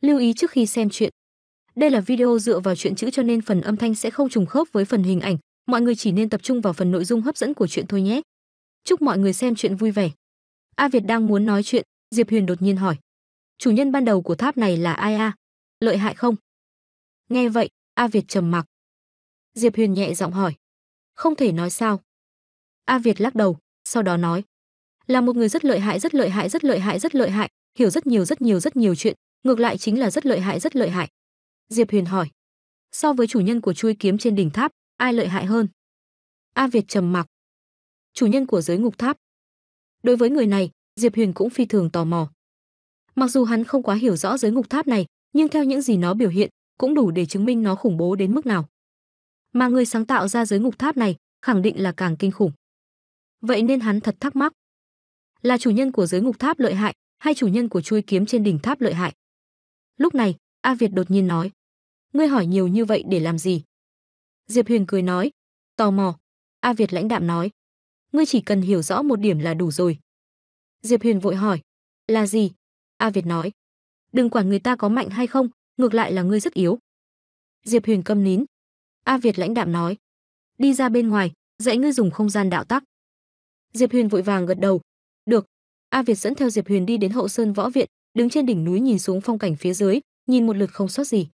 Lưu ý trước khi xem chuyện. Đây là video dựa vào chuyện chữ cho nên phần âm thanh sẽ không trùng khớp với phần hình ảnh, mọi người chỉ nên tập trung vào phần nội dung hấp dẫn của chuyện thôi nhé. Chúc mọi người xem chuyện vui vẻ. A Việt đang muốn nói chuyện, Diệp Huyền đột nhiên hỏi: "Chủ nhân ban đầu của tháp này là ai a? Lợi hại không?" Nghe vậy, A Việt trầm mặc. Diệp Huyền nhẹ giọng hỏi: "Không thể nói sao?" A Việt lắc đầu, sau đó nói: "Là một người rất lợi hại, rất lợi hại, rất lợi hại, rất lợi hại, hiểu rất nhiều rất nhiều rất nhiều chuyện, ngược lại chính là rất lợi hại rất lợi hại diệp huyền hỏi so với chủ nhân của chuôi kiếm trên đỉnh tháp ai lợi hại hơn a việt trầm mặc chủ nhân của giới ngục tháp đối với người này diệp huyền cũng phi thường tò mò mặc dù hắn không quá hiểu rõ giới ngục tháp này nhưng theo những gì nó biểu hiện cũng đủ để chứng minh nó khủng bố đến mức nào mà người sáng tạo ra giới ngục tháp này khẳng định là càng kinh khủng vậy nên hắn thật thắc mắc là chủ nhân của giới ngục tháp lợi hại hay chủ nhân của chuôi kiếm trên đỉnh tháp lợi hại Lúc này, A Việt đột nhiên nói: "Ngươi hỏi nhiều như vậy để làm gì?" Diệp Huyền cười nói: "Tò mò." A Việt lãnh đạm nói: "Ngươi chỉ cần hiểu rõ một điểm là đủ rồi." Diệp Huyền vội hỏi: "Là gì?" A Việt nói: "Đừng quản người ta có mạnh hay không, ngược lại là ngươi rất yếu." Diệp Huyền câm nín. A Việt lãnh đạm nói: "Đi ra bên ngoài, dạy ngươi dùng không gian đạo tắc." Diệp Huyền vội vàng gật đầu. "Được." A Việt dẫn theo Diệp Huyền đi đến hậu sơn võ viện, đứng trên đỉnh núi nhìn xuống phong cảnh phía dưới, nhìn một lượt không sót gì.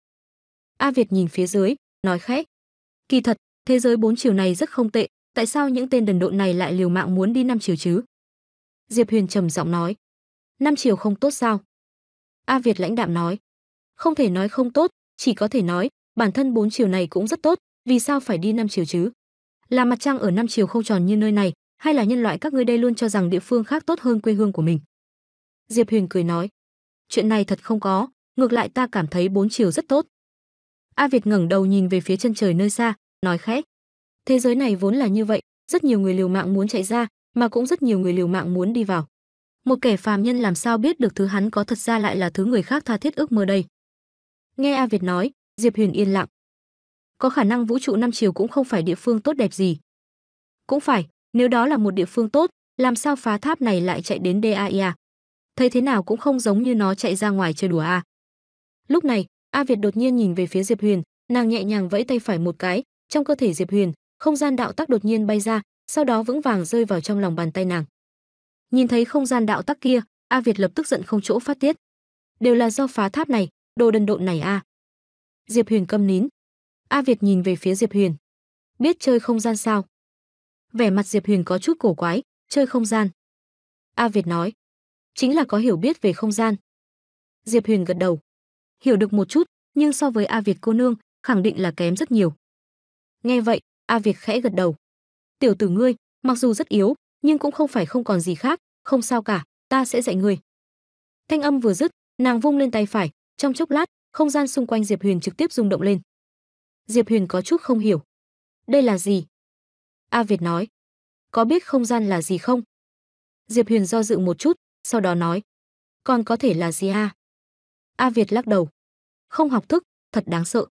A Việt nhìn phía dưới, nói khẽ: "Kỳ thật, thế giới bốn chiều này rất không tệ, tại sao những tên đần độn này lại liều mạng muốn đi năm chiều chứ?" Diệp Huyền trầm giọng nói: "Năm chiều không tốt sao?" A Việt lãnh đạm nói: "Không thể nói không tốt, chỉ có thể nói bản thân bốn chiều này cũng rất tốt, vì sao phải đi năm chiều chứ? Là mặt trăng ở năm chiều không tròn như nơi này, hay là nhân loại các ngươi đây luôn cho rằng địa phương khác tốt hơn quê hương của mình?" Diệp Huyền cười nói: chuyện này thật không có, ngược lại ta cảm thấy bốn chiều rất tốt. A Việt ngẩng đầu nhìn về phía chân trời nơi xa, nói khẽ. Thế giới này vốn là như vậy, rất nhiều người liều mạng muốn chạy ra, mà cũng rất nhiều người liều mạng muốn đi vào. Một kẻ phàm nhân làm sao biết được thứ hắn có thật ra lại là thứ người khác tha thiết ước mơ đây. Nghe A Việt nói, Diệp Huyền yên lặng. Có khả năng vũ trụ năm chiều cũng không phải địa phương tốt đẹp gì. Cũng phải, nếu đó là một địa phương tốt, làm sao phá tháp này lại chạy đến DAIA? thấy thế nào cũng không giống như nó chạy ra ngoài chơi đùa a. À. Lúc này, A Việt đột nhiên nhìn về phía Diệp Huyền, nàng nhẹ nhàng vẫy tay phải một cái, trong cơ thể Diệp Huyền, không gian đạo tắc đột nhiên bay ra, sau đó vững vàng rơi vào trong lòng bàn tay nàng. Nhìn thấy không gian đạo tắc kia, A Việt lập tức giận không chỗ phát tiết. Đều là do phá tháp này, đồ đần độn này a. À. Diệp Huyền câm nín. A Việt nhìn về phía Diệp Huyền. Biết chơi không gian sao? Vẻ mặt Diệp Huyền có chút cổ quái, chơi không gian. A Việt nói, chính là có hiểu biết về không gian. Diệp Huyền gật đầu. Hiểu được một chút, nhưng so với A Việt cô nương, khẳng định là kém rất nhiều. Nghe vậy, A Việt khẽ gật đầu. Tiểu tử ngươi, mặc dù rất yếu, nhưng cũng không phải không còn gì khác, không sao cả, ta sẽ dạy ngươi. Thanh âm vừa dứt, nàng vung lên tay phải, trong chốc lát, không gian xung quanh Diệp Huyền trực tiếp rung động lên. Diệp Huyền có chút không hiểu. Đây là gì? A Việt nói. Có biết không gian là gì không? Diệp Huyền do dự một chút, sau đó nói còn có thể là gì ha à? a việt lắc đầu không học thức thật đáng sợ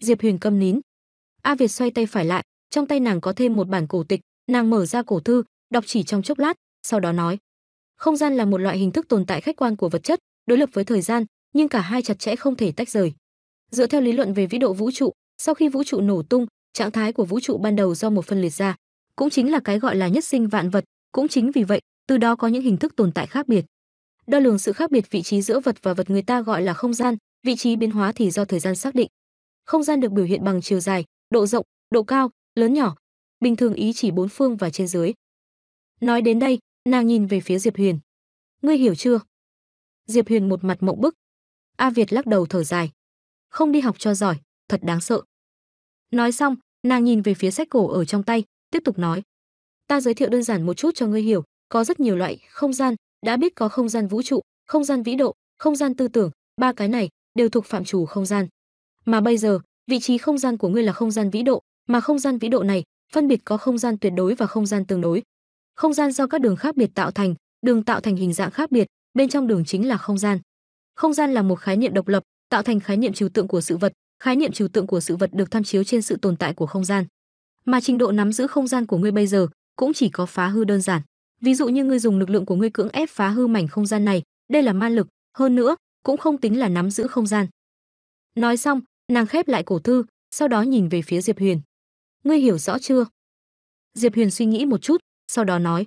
diệp huyền câm nín a việt xoay tay phải lại trong tay nàng có thêm một bản cổ tịch nàng mở ra cổ thư đọc chỉ trong chốc lát sau đó nói không gian là một loại hình thức tồn tại khách quan của vật chất đối lập với thời gian nhưng cả hai chặt chẽ không thể tách rời dựa theo lý luận về vĩ độ vũ trụ sau khi vũ trụ nổ tung trạng thái của vũ trụ ban đầu do một phân liệt ra cũng chính là cái gọi là nhất sinh vạn vật cũng chính vì vậy từ đó có những hình thức tồn tại khác biệt. Đo lường sự khác biệt vị trí giữa vật và vật người ta gọi là không gian, vị trí biến hóa thì do thời gian xác định. Không gian được biểu hiện bằng chiều dài, độ rộng, độ cao, lớn nhỏ, bình thường ý chỉ bốn phương và trên dưới. Nói đến đây, nàng nhìn về phía Diệp Huyền. Ngươi hiểu chưa? Diệp Huyền một mặt mộng bức. A Việt lắc đầu thở dài. Không đi học cho giỏi, thật đáng sợ. Nói xong, nàng nhìn về phía sách cổ ở trong tay, tiếp tục nói. Ta giới thiệu đơn giản một chút cho ngươi hiểu, có rất nhiều loại không gian, đã biết có không gian vũ trụ, không gian vĩ độ, không gian tư tưởng, ba cái này đều thuộc phạm chủ không gian. Mà bây giờ, vị trí không gian của ngươi là không gian vĩ độ, mà không gian vĩ độ này phân biệt có không gian tuyệt đối và không gian tương đối. Không gian do các đường khác biệt tạo thành, đường tạo thành hình dạng khác biệt, bên trong đường chính là không gian. Không gian là một khái niệm độc lập, tạo thành khái niệm trừu tượng của sự vật, khái niệm trừu tượng của sự vật được tham chiếu trên sự tồn tại của không gian. Mà trình độ nắm giữ không gian của ngươi bây giờ cũng chỉ có phá hư đơn giản. Ví dụ như ngươi dùng lực lượng của ngươi cưỡng ép phá hư mảnh không gian này, đây là ma lực, hơn nữa, cũng không tính là nắm giữ không gian. Nói xong, nàng khép lại cổ thư, sau đó nhìn về phía Diệp Huyền. Ngươi hiểu rõ chưa? Diệp Huyền suy nghĩ một chút, sau đó nói.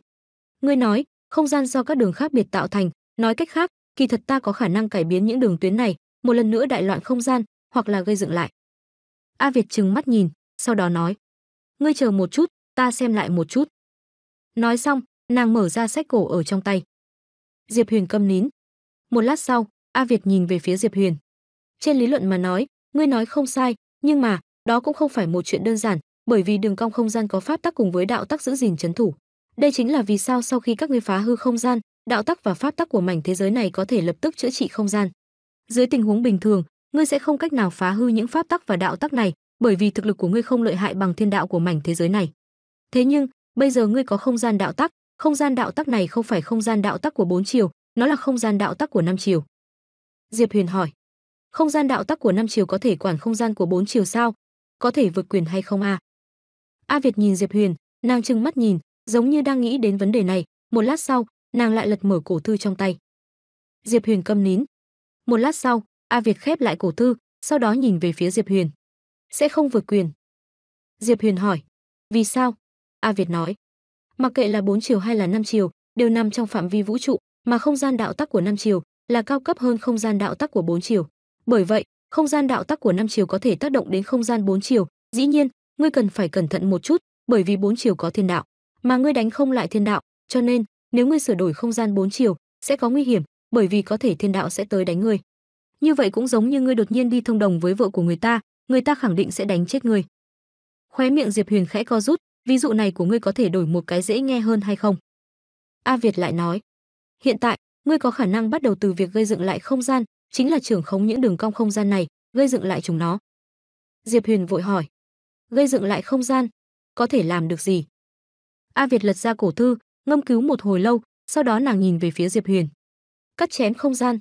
Ngươi nói, không gian do các đường khác biệt tạo thành, nói cách khác, kỳ thật ta có khả năng cải biến những đường tuyến này, một lần nữa đại loạn không gian, hoặc là gây dựng lại. A Việt trừng mắt nhìn, sau đó nói. Ngươi chờ một chút, ta xem lại một chút. Nói xong, nàng mở ra sách cổ ở trong tay. Diệp Huyền câm nín. Một lát sau, A Việt nhìn về phía Diệp Huyền. Trên lý luận mà nói, ngươi nói không sai, nhưng mà, đó cũng không phải một chuyện đơn giản, bởi vì đường cong không gian có pháp tắc cùng với đạo tắc giữ gìn chấn thủ. Đây chính là vì sao sau khi các ngươi phá hư không gian, đạo tắc và pháp tắc của mảnh thế giới này có thể lập tức chữa trị không gian. Dưới tình huống bình thường, ngươi sẽ không cách nào phá hư những pháp tắc và đạo tắc này, bởi vì thực lực của ngươi không lợi hại bằng thiên đạo của mảnh thế giới này. Thế nhưng, bây giờ ngươi có không gian đạo tắc, không gian đạo tắc này không phải không gian đạo tắc của bốn chiều, nó là không gian đạo tắc của năm chiều. Diệp Huyền hỏi, không gian đạo tắc của năm chiều có thể quản không gian của bốn chiều sao? Có thể vượt quyền hay không a? À? A Việt nhìn Diệp Huyền, nàng trừng mắt nhìn, giống như đang nghĩ đến vấn đề này, một lát sau, nàng lại lật mở cổ thư trong tay. Diệp Huyền câm nín. Một lát sau, A Việt khép lại cổ thư, sau đó nhìn về phía Diệp Huyền. Sẽ không vượt quyền. Diệp Huyền hỏi, vì sao? A Việt nói, mặc kệ là 4 chiều hay là 5 chiều, đều nằm trong phạm vi vũ trụ, mà không gian đạo tắc của 5 chiều là cao cấp hơn không gian đạo tắc của 4 chiều. Bởi vậy, không gian đạo tắc của 5 chiều có thể tác động đến không gian 4 chiều, dĩ nhiên, ngươi cần phải cẩn thận một chút, bởi vì 4 chiều có thiên đạo, mà ngươi đánh không lại thiên đạo, cho nên, nếu ngươi sửa đổi không gian 4 chiều, sẽ có nguy hiểm, bởi vì có thể thiên đạo sẽ tới đánh ngươi. Như vậy cũng giống như ngươi đột nhiên đi thông đồng với vợ của người ta, người ta khẳng định sẽ đánh chết ngươi. Khóe miệng Diệp Huyền khẽ co rút, ví dụ này của ngươi có thể đổi một cái dễ nghe hơn hay không? A Việt lại nói, hiện tại, ngươi có khả năng bắt đầu từ việc gây dựng lại không gian, chính là trưởng khống những đường cong không gian này, gây dựng lại chúng nó. Diệp Huyền vội hỏi, gây dựng lại không gian, có thể làm được gì? A Việt lật ra cổ thư, ngâm cứu một hồi lâu, sau đó nàng nhìn về phía Diệp Huyền. Cắt chén không gian.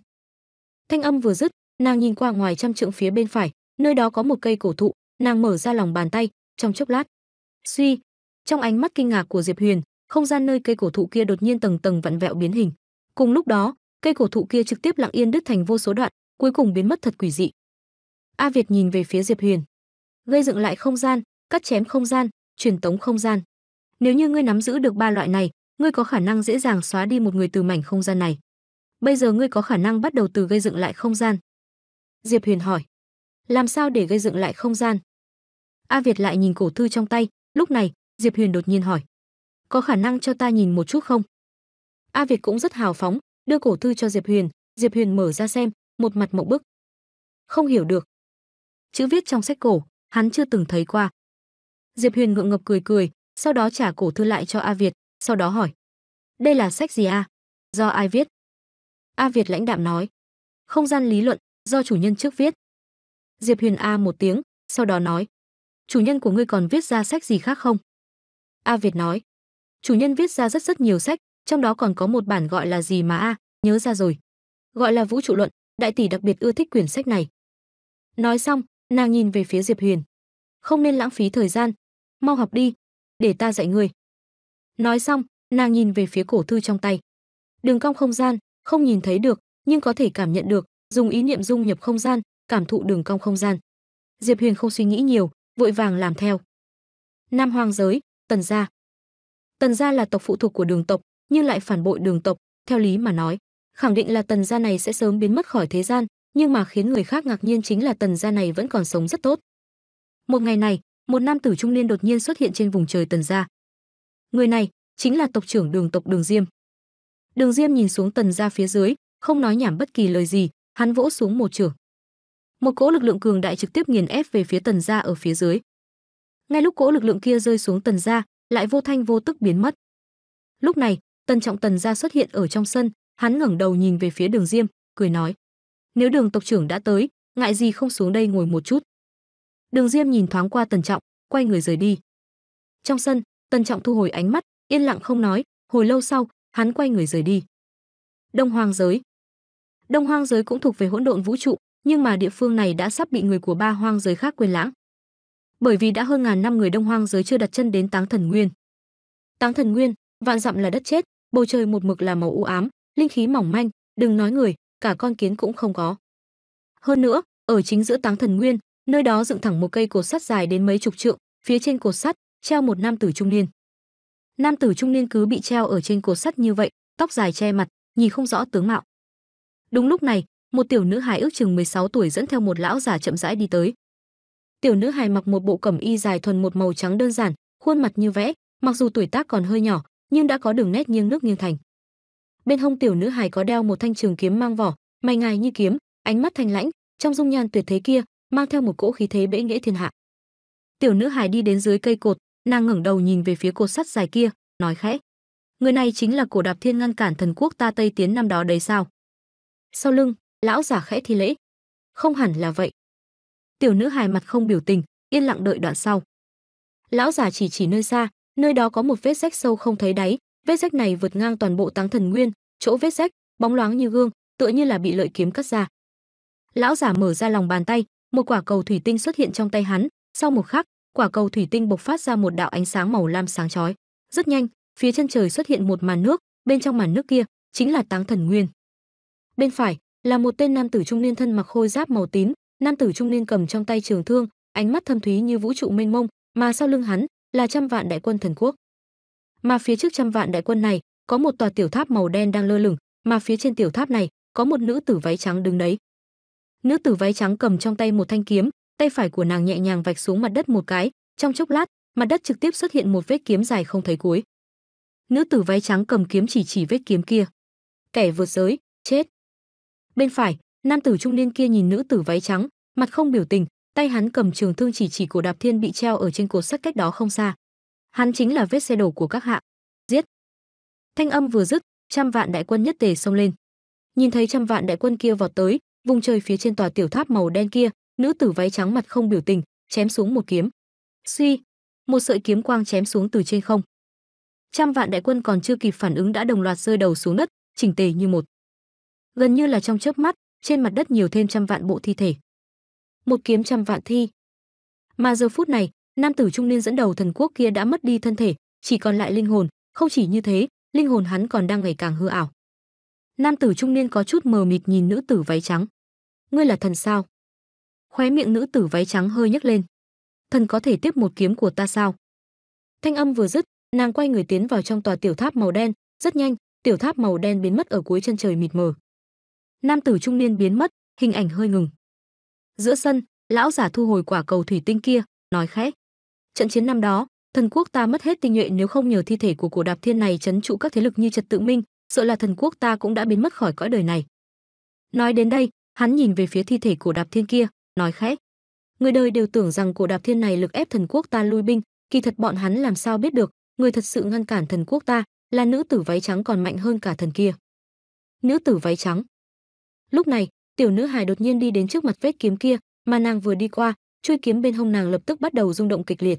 Thanh âm vừa dứt, nàng nhìn qua ngoài trăm trượng phía bên phải, nơi đó có một cây cổ thụ, nàng mở ra lòng bàn tay, trong chốc lát. Suy, trong ánh mắt kinh ngạc của Diệp Huyền, không gian nơi cây cổ thụ kia đột nhiên tầng tầng vặn vẹo biến hình. Cùng lúc đó, cây cổ thụ kia trực tiếp lặng yên đứt thành vô số đoạn, cuối cùng biến mất thật quỷ dị. A Việt nhìn về phía Diệp Huyền, gây dựng lại không gian, cắt chém không gian, truyền tống không gian. Nếu như ngươi nắm giữ được ba loại này, ngươi có khả năng dễ dàng xóa đi một người từ mảnh không gian này. Bây giờ ngươi có khả năng bắt đầu từ gây dựng lại không gian. Diệp Huyền hỏi, làm sao để gây dựng lại không gian? A Việt lại nhìn cổ thư trong tay, lúc này, Diệp Huyền đột nhiên hỏi. Có khả năng cho ta nhìn một chút không? A Việt cũng rất hào phóng, đưa cổ thư cho Diệp Huyền, Diệp Huyền mở ra xem, một mặt mộng bức. Không hiểu được. Chữ viết trong sách cổ, hắn chưa từng thấy qua. Diệp Huyền ngượng ngập cười cười, sau đó trả cổ thư lại cho A Việt, sau đó hỏi: "Đây là sách gì a? Do ai viết?" A Việt lãnh đạm nói: "Không gian lý luận, do chủ nhân trước viết." Diệp Huyền a một tiếng, sau đó nói: "Chủ nhân của ngươi còn viết ra sách gì khác không?" A Việt nói. Chủ nhân viết ra rất rất nhiều sách, trong đó còn có một bản gọi là gì mà a, nhớ ra rồi. Gọi là Vũ trụ luận, đại tỷ đặc biệt ưa thích quyển sách này. Nói xong, nàng nhìn về phía Diệp Huyền. Không nên lãng phí thời gian, mau học đi, để ta dạy ngươi. Nói xong, nàng nhìn về phía cổ thư trong tay. Đường cong không gian, không nhìn thấy được, nhưng có thể cảm nhận được, dùng ý niệm dung nhập không gian, cảm thụ đường cong không gian. Diệp Huyền không suy nghĩ nhiều, vội vàng làm theo. Nam Hoàng giới, Tần gia. Tần gia là tộc phụ thuộc của Đường tộc, nhưng lại phản bội Đường tộc, theo lý mà nói, khẳng định là Tần gia này sẽ sớm biến mất khỏi thế gian, nhưng mà khiến người khác ngạc nhiên chính là Tần gia này vẫn còn sống rất tốt. Một ngày này, một nam tử trung niên đột nhiên xuất hiện trên vùng trời Tần gia. Người này chính là tộc trưởng Đường tộc Đường Diêm. Đường Diêm nhìn xuống Tần gia phía dưới, không nói nhảm bất kỳ lời gì, hắn vỗ xuống một trường. Một cỗ lực lượng cường đại trực tiếp nghiền ép về phía Tần gia ở phía dưới ngay lúc cỗ lực lượng kia rơi xuống tần gia lại vô thanh vô tức biến mất lúc này tần trọng tần gia xuất hiện ở trong sân hắn ngẩng đầu nhìn về phía đường diêm cười nói nếu đường tộc trưởng đã tới ngại gì không xuống đây ngồi một chút đường diêm nhìn thoáng qua tần trọng quay người rời đi trong sân tần trọng thu hồi ánh mắt yên lặng không nói hồi lâu sau hắn quay người rời đi đông hoang giới đông hoang giới cũng thuộc về hỗn độn vũ trụ nhưng mà địa phương này đã sắp bị người của ba hoang giới khác quên lãng bởi vì đã hơn ngàn năm người Đông Hoang giới chưa đặt chân đến Táng Thần Nguyên. Táng Thần Nguyên, vạn dặm là đất chết, bầu trời một mực là màu u ám, linh khí mỏng manh, đừng nói người, cả con kiến cũng không có. Hơn nữa, ở chính giữa Táng Thần Nguyên, nơi đó dựng thẳng một cây cột sắt dài đến mấy chục trượng, phía trên cột sắt treo một nam tử trung niên. Nam tử trung niên cứ bị treo ở trên cột sắt như vậy, tóc dài che mặt, nhìn không rõ tướng mạo. Đúng lúc này, một tiểu nữ hài ước chừng 16 tuổi dẫn theo một lão già chậm rãi đi tới, tiểu nữ hài mặc một bộ cẩm y dài thuần một màu trắng đơn giản khuôn mặt như vẽ mặc dù tuổi tác còn hơi nhỏ nhưng đã có đường nét nghiêng nước nghiêng thành bên hông tiểu nữ hài có đeo một thanh trường kiếm mang vỏ mày ngài như kiếm ánh mắt thanh lãnh trong dung nhan tuyệt thế kia mang theo một cỗ khí thế bệ nghĩa thiên hạ tiểu nữ hài đi đến dưới cây cột nàng ngẩng đầu nhìn về phía cột sắt dài kia nói khẽ người này chính là cổ đạp thiên ngăn cản thần quốc ta tây tiến năm đó đấy sao sau lưng lão giả khẽ thi lễ không hẳn là vậy tiểu nữ hài mặt không biểu tình yên lặng đợi đoạn sau lão già chỉ chỉ nơi xa nơi đó có một vết rách sâu không thấy đáy vết rách này vượt ngang toàn bộ táng thần nguyên chỗ vết rách bóng loáng như gương tựa như là bị lợi kiếm cắt ra lão già mở ra lòng bàn tay một quả cầu thủy tinh xuất hiện trong tay hắn sau một khắc quả cầu thủy tinh bộc phát ra một đạo ánh sáng màu lam sáng chói rất nhanh phía chân trời xuất hiện một màn nước bên trong màn nước kia chính là táng thần nguyên bên phải là một tên nam tử trung niên thân mặc khôi giáp màu tím nam tử trung niên cầm trong tay trường thương ánh mắt thâm thúy như vũ trụ mênh mông mà sau lưng hắn là trăm vạn đại quân thần quốc mà phía trước trăm vạn đại quân này có một tòa tiểu tháp màu đen đang lơ lửng mà phía trên tiểu tháp này có một nữ tử váy trắng đứng đấy nữ tử váy trắng cầm trong tay một thanh kiếm tay phải của nàng nhẹ nhàng vạch xuống mặt đất một cái trong chốc lát mặt đất trực tiếp xuất hiện một vết kiếm dài không thấy cuối nữ tử váy trắng cầm kiếm chỉ chỉ vết kiếm kia kẻ vượt giới chết bên phải nam tử trung niên kia nhìn nữ tử váy trắng mặt không biểu tình tay hắn cầm trường thương chỉ chỉ của đạp thiên bị treo ở trên cột sắt cách đó không xa hắn chính là vết xe đổ của các hạ giết thanh âm vừa dứt trăm vạn đại quân nhất tề xông lên nhìn thấy trăm vạn đại quân kia vọt tới vùng trời phía trên tòa tiểu tháp màu đen kia nữ tử váy trắng mặt không biểu tình chém xuống một kiếm suy một sợi kiếm quang chém xuống từ trên không trăm vạn đại quân còn chưa kịp phản ứng đã đồng loạt rơi đầu xuống đất chỉnh tề như một gần như là trong chớp mắt trên mặt đất nhiều thêm trăm vạn bộ thi thể. Một kiếm trăm vạn thi. Mà giờ phút này, nam tử trung niên dẫn đầu thần quốc kia đã mất đi thân thể, chỉ còn lại linh hồn, không chỉ như thế, linh hồn hắn còn đang ngày càng hư ảo. Nam tử trung niên có chút mờ mịt nhìn nữ tử váy trắng. Ngươi là thần sao? Khóe miệng nữ tử váy trắng hơi nhấc lên. Thần có thể tiếp một kiếm của ta sao? Thanh âm vừa dứt, nàng quay người tiến vào trong tòa tiểu tháp màu đen, rất nhanh, tiểu tháp màu đen biến mất ở cuối chân trời mịt mờ nam tử trung niên biến mất hình ảnh hơi ngừng giữa sân lão giả thu hồi quả cầu thủy tinh kia nói khẽ trận chiến năm đó thần quốc ta mất hết tinh nhuệ nếu không nhờ thi thể của cổ đạp thiên này trấn trụ các thế lực như trật tự minh sợ là thần quốc ta cũng đã biến mất khỏi cõi đời này nói đến đây hắn nhìn về phía thi thể cổ đạp thiên kia nói khẽ người đời đều tưởng rằng cổ đạp thiên này lực ép thần quốc ta lui binh kỳ thật bọn hắn làm sao biết được người thật sự ngăn cản thần quốc ta là nữ tử váy trắng còn mạnh hơn cả thần kia nữ tử váy trắng Lúc này, tiểu nữ hài đột nhiên đi đến trước mặt vết kiếm kia, mà nàng vừa đi qua, chuôi kiếm bên hông nàng lập tức bắt đầu rung động kịch liệt.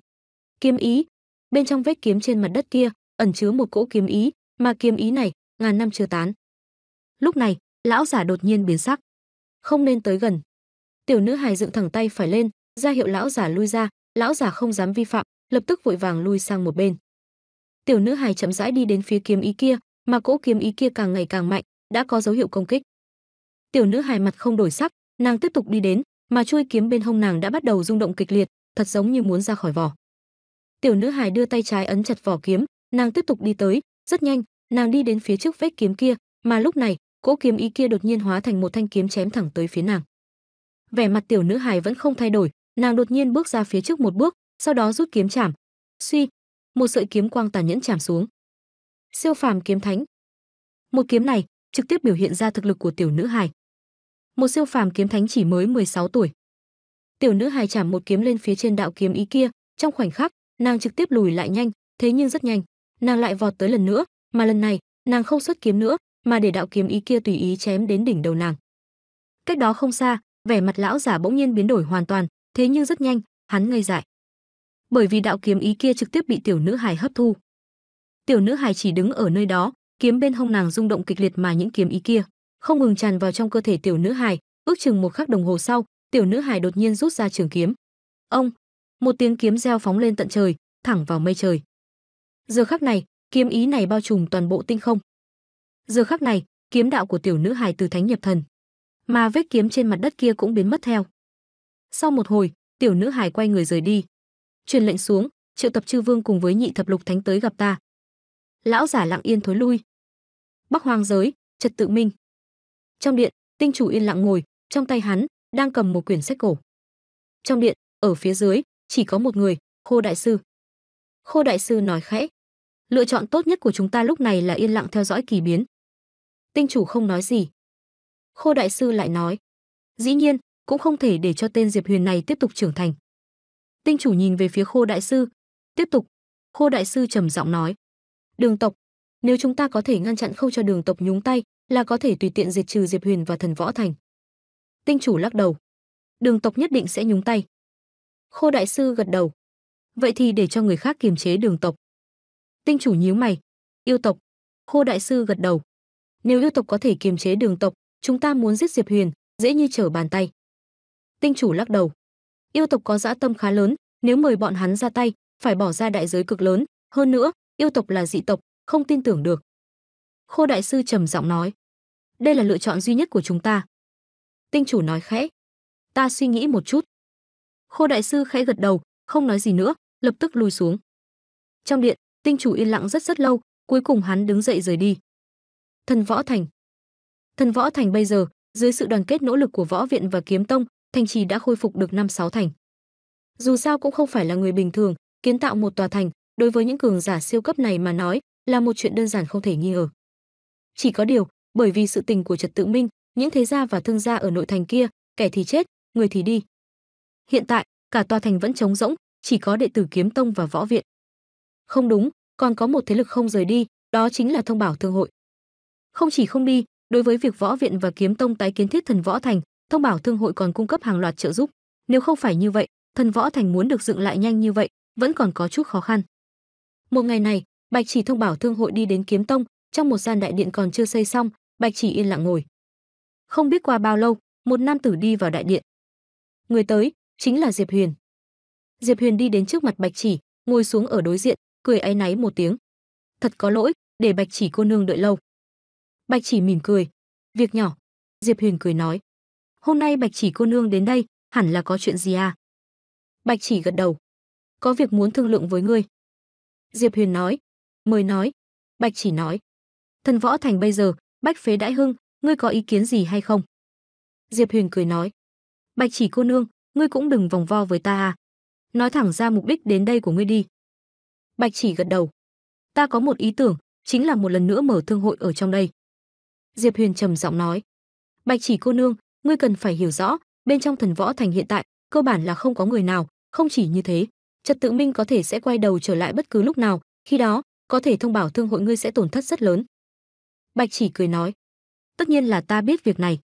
Kiếm ý, bên trong vết kiếm trên mặt đất kia ẩn chứa một cỗ kiếm ý, mà kiếm ý này ngàn năm chưa tán. Lúc này, lão giả đột nhiên biến sắc. Không nên tới gần. Tiểu nữ hài dựng thẳng tay phải lên, ra hiệu lão giả lui ra, lão giả không dám vi phạm, lập tức vội vàng lui sang một bên. Tiểu nữ hài chậm rãi đi đến phía kiếm ý kia, mà cỗ kiếm ý kia càng ngày càng mạnh, đã có dấu hiệu công kích tiểu nữ hài mặt không đổi sắc nàng tiếp tục đi đến mà chuôi kiếm bên hông nàng đã bắt đầu rung động kịch liệt thật giống như muốn ra khỏi vỏ tiểu nữ hài đưa tay trái ấn chặt vỏ kiếm nàng tiếp tục đi tới rất nhanh nàng đi đến phía trước vết kiếm kia mà lúc này cỗ kiếm ý kia đột nhiên hóa thành một thanh kiếm chém thẳng tới phía nàng vẻ mặt tiểu nữ hài vẫn không thay đổi nàng đột nhiên bước ra phía trước một bước sau đó rút kiếm chạm suy một sợi kiếm quang tàn nhẫn chạm xuống siêu phàm kiếm thánh một kiếm này trực tiếp biểu hiện ra thực lực của tiểu nữ hài một siêu phàm kiếm thánh chỉ mới 16 tuổi. Tiểu nữ hài chạm một kiếm lên phía trên đạo kiếm ý kia, trong khoảnh khắc, nàng trực tiếp lùi lại nhanh, thế nhưng rất nhanh, nàng lại vọt tới lần nữa, mà lần này, nàng không xuất kiếm nữa, mà để đạo kiếm ý kia tùy ý chém đến đỉnh đầu nàng. Cách đó không xa, vẻ mặt lão giả bỗng nhiên biến đổi hoàn toàn, thế nhưng rất nhanh, hắn ngây dại. Bởi vì đạo kiếm ý kia trực tiếp bị tiểu nữ hài hấp thu. Tiểu nữ hài chỉ đứng ở nơi đó, kiếm bên hông nàng rung động kịch liệt mà những kiếm ý kia không ngừng tràn vào trong cơ thể tiểu nữ hài, ước chừng một khắc đồng hồ sau, tiểu nữ hài đột nhiên rút ra trường kiếm. Ông, một tiếng kiếm reo phóng lên tận trời, thẳng vào mây trời. Giờ khắc này, kiếm ý này bao trùm toàn bộ tinh không. Giờ khắc này, kiếm đạo của tiểu nữ hài từ thánh nhập thần, mà vết kiếm trên mặt đất kia cũng biến mất theo. Sau một hồi, tiểu nữ hài quay người rời đi. Truyền lệnh xuống, triệu tập chư vương cùng với nhị thập lục thánh tới gặp ta. Lão giả lặng yên thối lui. Bắc Hoang giới, trật tự minh. Trong điện, tinh chủ yên lặng ngồi, trong tay hắn đang cầm một quyển sách cổ. Trong điện, ở phía dưới chỉ có một người, Khô đại sư. Khô đại sư nói khẽ, lựa chọn tốt nhất của chúng ta lúc này là yên lặng theo dõi kỳ biến. Tinh chủ không nói gì. Khô đại sư lại nói, dĩ nhiên, cũng không thể để cho tên Diệp Huyền này tiếp tục trưởng thành. Tinh chủ nhìn về phía Khô đại sư, tiếp tục, Khô đại sư trầm giọng nói, "Đường tộc, nếu chúng ta có thể ngăn chặn không cho Đường tộc nhúng tay, là có thể tùy tiện diệt trừ Diệp Huyền và Thần Võ Thành. Tinh chủ lắc đầu. Đường tộc nhất định sẽ nhúng tay. Khô đại sư gật đầu. Vậy thì để cho người khác kiềm chế đường tộc. Tinh chủ nhíu mày. Yêu tộc. Khô đại sư gật đầu. Nếu yêu tộc có thể kiềm chế đường tộc, chúng ta muốn giết Diệp Huyền, dễ như trở bàn tay. Tinh chủ lắc đầu. Yêu tộc có dã tâm khá lớn, nếu mời bọn hắn ra tay, phải bỏ ra đại giới cực lớn, hơn nữa, yêu tộc là dị tộc, không tin tưởng được. Khô đại sư trầm giọng nói, đây là lựa chọn duy nhất của chúng ta. Tinh chủ nói khẽ. Ta suy nghĩ một chút. Khô đại sư khẽ gật đầu, không nói gì nữa, lập tức lùi xuống. Trong điện, tinh chủ yên lặng rất rất lâu, cuối cùng hắn đứng dậy rời đi. Thần võ thành. Thần võ thành bây giờ, dưới sự đoàn kết nỗ lực của võ viện và kiếm tông, thành trì đã khôi phục được năm sáu thành. Dù sao cũng không phải là người bình thường, kiến tạo một tòa thành, đối với những cường giả siêu cấp này mà nói, là một chuyện đơn giản không thể nghi ngờ. Chỉ có điều, bởi vì sự tình của Trật Tự Minh, những thế gia và thương gia ở nội thành kia, kẻ thì chết, người thì đi. Hiện tại, cả tòa thành vẫn trống rỗng, chỉ có đệ tử kiếm tông và võ viện. Không đúng, còn có một thế lực không rời đi, đó chính là thông bảo thương hội. Không chỉ không đi, đối với việc võ viện và kiếm tông tái kiến thiết thần võ thành, thông bảo thương hội còn cung cấp hàng loạt trợ giúp. Nếu không phải như vậy, thần võ thành muốn được dựng lại nhanh như vậy, vẫn còn có chút khó khăn. Một ngày này, Bạch Chỉ thông bảo thương hội đi đến kiếm tông, trong một gian đại điện còn chưa xây xong, Bạch Chỉ yên lặng ngồi. Không biết qua bao lâu, một nam tử đi vào đại điện. Người tới chính là Diệp Huyền. Diệp Huyền đi đến trước mặt Bạch Chỉ, ngồi xuống ở đối diện, cười áy náy một tiếng. Thật có lỗi, để Bạch Chỉ cô nương đợi lâu. Bạch Chỉ mỉm cười, việc nhỏ. Diệp Huyền cười nói, hôm nay Bạch Chỉ cô nương đến đây, hẳn là có chuyện gì à? Bạch Chỉ gật đầu, có việc muốn thương lượng với ngươi. Diệp Huyền nói, mời nói. Bạch Chỉ nói, thần võ thành bây giờ Bách Phế Đại Hưng, ngươi có ý kiến gì hay không? Diệp Huyền cười nói, Bạch Chỉ cô nương, ngươi cũng đừng vòng vo với ta à. Nói thẳng ra mục đích đến đây của ngươi đi. Bạch Chỉ gật đầu. Ta có một ý tưởng, chính là một lần nữa mở thương hội ở trong đây. Diệp Huyền trầm giọng nói, Bạch Chỉ cô nương, ngươi cần phải hiểu rõ, bên trong thần võ thành hiện tại, cơ bản là không có người nào, không chỉ như thế, trật tự minh có thể sẽ quay đầu trở lại bất cứ lúc nào, khi đó, có thể thông báo thương hội ngươi sẽ tổn thất rất lớn, Bạch chỉ cười nói. Tất nhiên là ta biết việc này.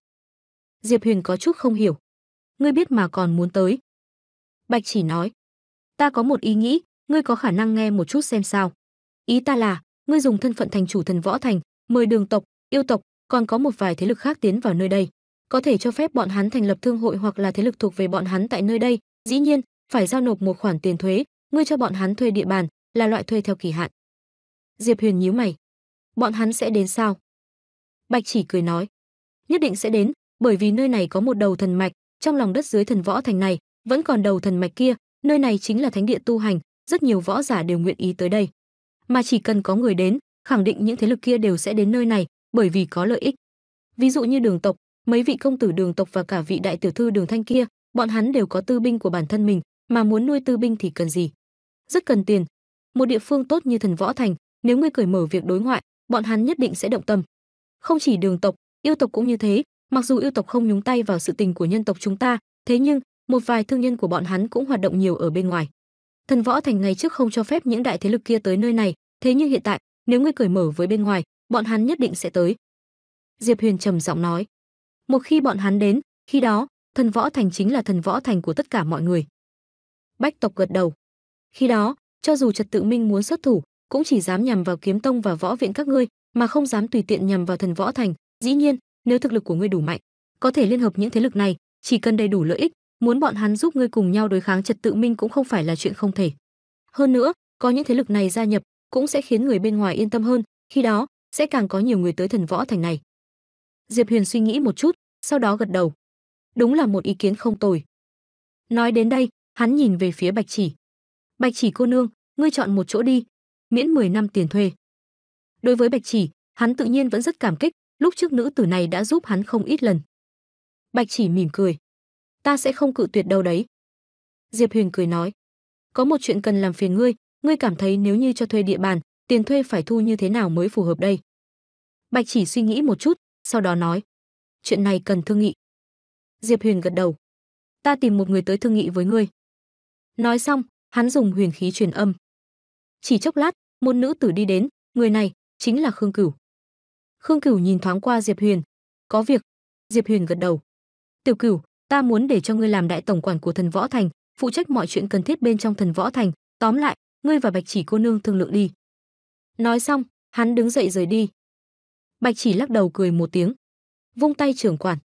Diệp Huyền có chút không hiểu. Ngươi biết mà còn muốn tới. Bạch chỉ nói. Ta có một ý nghĩ, ngươi có khả năng nghe một chút xem sao. Ý ta là, ngươi dùng thân phận thành chủ thần võ thành, mời đường tộc, yêu tộc, còn có một vài thế lực khác tiến vào nơi đây. Có thể cho phép bọn hắn thành lập thương hội hoặc là thế lực thuộc về bọn hắn tại nơi đây. Dĩ nhiên, phải giao nộp một khoản tiền thuế, ngươi cho bọn hắn thuê địa bàn, là loại thuê theo kỳ hạn. Diệp Huyền nhíu mày bọn hắn sẽ đến sao? Bạch chỉ cười nói, nhất định sẽ đến, bởi vì nơi này có một đầu thần mạch, trong lòng đất dưới thần võ thành này, vẫn còn đầu thần mạch kia, nơi này chính là thánh địa tu hành, rất nhiều võ giả đều nguyện ý tới đây. Mà chỉ cần có người đến, khẳng định những thế lực kia đều sẽ đến nơi này, bởi vì có lợi ích. Ví dụ như đường tộc, mấy vị công tử đường tộc và cả vị đại tiểu thư đường thanh kia, bọn hắn đều có tư binh của bản thân mình, mà muốn nuôi tư binh thì cần gì? Rất cần tiền. Một địa phương tốt như thần võ thành, nếu ngươi cởi mở việc đối ngoại, bọn hắn nhất định sẽ động tâm. Không chỉ đường tộc, yêu tộc cũng như thế, mặc dù yêu tộc không nhúng tay vào sự tình của nhân tộc chúng ta, thế nhưng một vài thương nhân của bọn hắn cũng hoạt động nhiều ở bên ngoài. Thần Võ Thành ngày trước không cho phép những đại thế lực kia tới nơi này, thế nhưng hiện tại, nếu ngươi cởi mở với bên ngoài, bọn hắn nhất định sẽ tới." Diệp Huyền trầm giọng nói. "Một khi bọn hắn đến, khi đó, Thần Võ Thành chính là Thần Võ Thành của tất cả mọi người." Bách tộc gật đầu. Khi đó, cho dù Trật Tự Minh muốn xuất thủ, cũng chỉ dám nhằm vào kiếm tông và võ viện các ngươi, mà không dám tùy tiện nhằm vào thần võ thành. Dĩ nhiên, nếu thực lực của ngươi đủ mạnh, có thể liên hợp những thế lực này, chỉ cần đầy đủ lợi ích, muốn bọn hắn giúp ngươi cùng nhau đối kháng trật tự minh cũng không phải là chuyện không thể. Hơn nữa, có những thế lực này gia nhập, cũng sẽ khiến người bên ngoài yên tâm hơn, khi đó sẽ càng có nhiều người tới thần võ thành này. Diệp Huyền suy nghĩ một chút, sau đó gật đầu. Đúng là một ý kiến không tồi. Nói đến đây, hắn nhìn về phía Bạch Chỉ. Bạch Chỉ cô nương, ngươi chọn một chỗ đi, miễn 10 năm tiền thuê. Đối với Bạch Chỉ, hắn tự nhiên vẫn rất cảm kích, lúc trước nữ tử này đã giúp hắn không ít lần. Bạch Chỉ mỉm cười, "Ta sẽ không cự tuyệt đâu đấy." Diệp Huyền cười nói, "Có một chuyện cần làm phiền ngươi, ngươi cảm thấy nếu như cho thuê địa bàn, tiền thuê phải thu như thế nào mới phù hợp đây?" Bạch Chỉ suy nghĩ một chút, sau đó nói, "Chuyện này cần thương nghị." Diệp Huyền gật đầu, "Ta tìm một người tới thương nghị với ngươi." Nói xong, hắn dùng huyền khí truyền âm, chỉ chốc lát, một nữ tử đi đến, người này chính là Khương Cửu. Khương Cửu nhìn thoáng qua Diệp Huyền, "Có việc." Diệp Huyền gật đầu. "Tiểu Cửu, ta muốn để cho ngươi làm đại tổng quản của Thần Võ Thành, phụ trách mọi chuyện cần thiết bên trong Thần Võ Thành, tóm lại, ngươi và Bạch Chỉ cô nương thương lượng đi." Nói xong, hắn đứng dậy rời đi. Bạch Chỉ lắc đầu cười một tiếng, vung tay trưởng quản.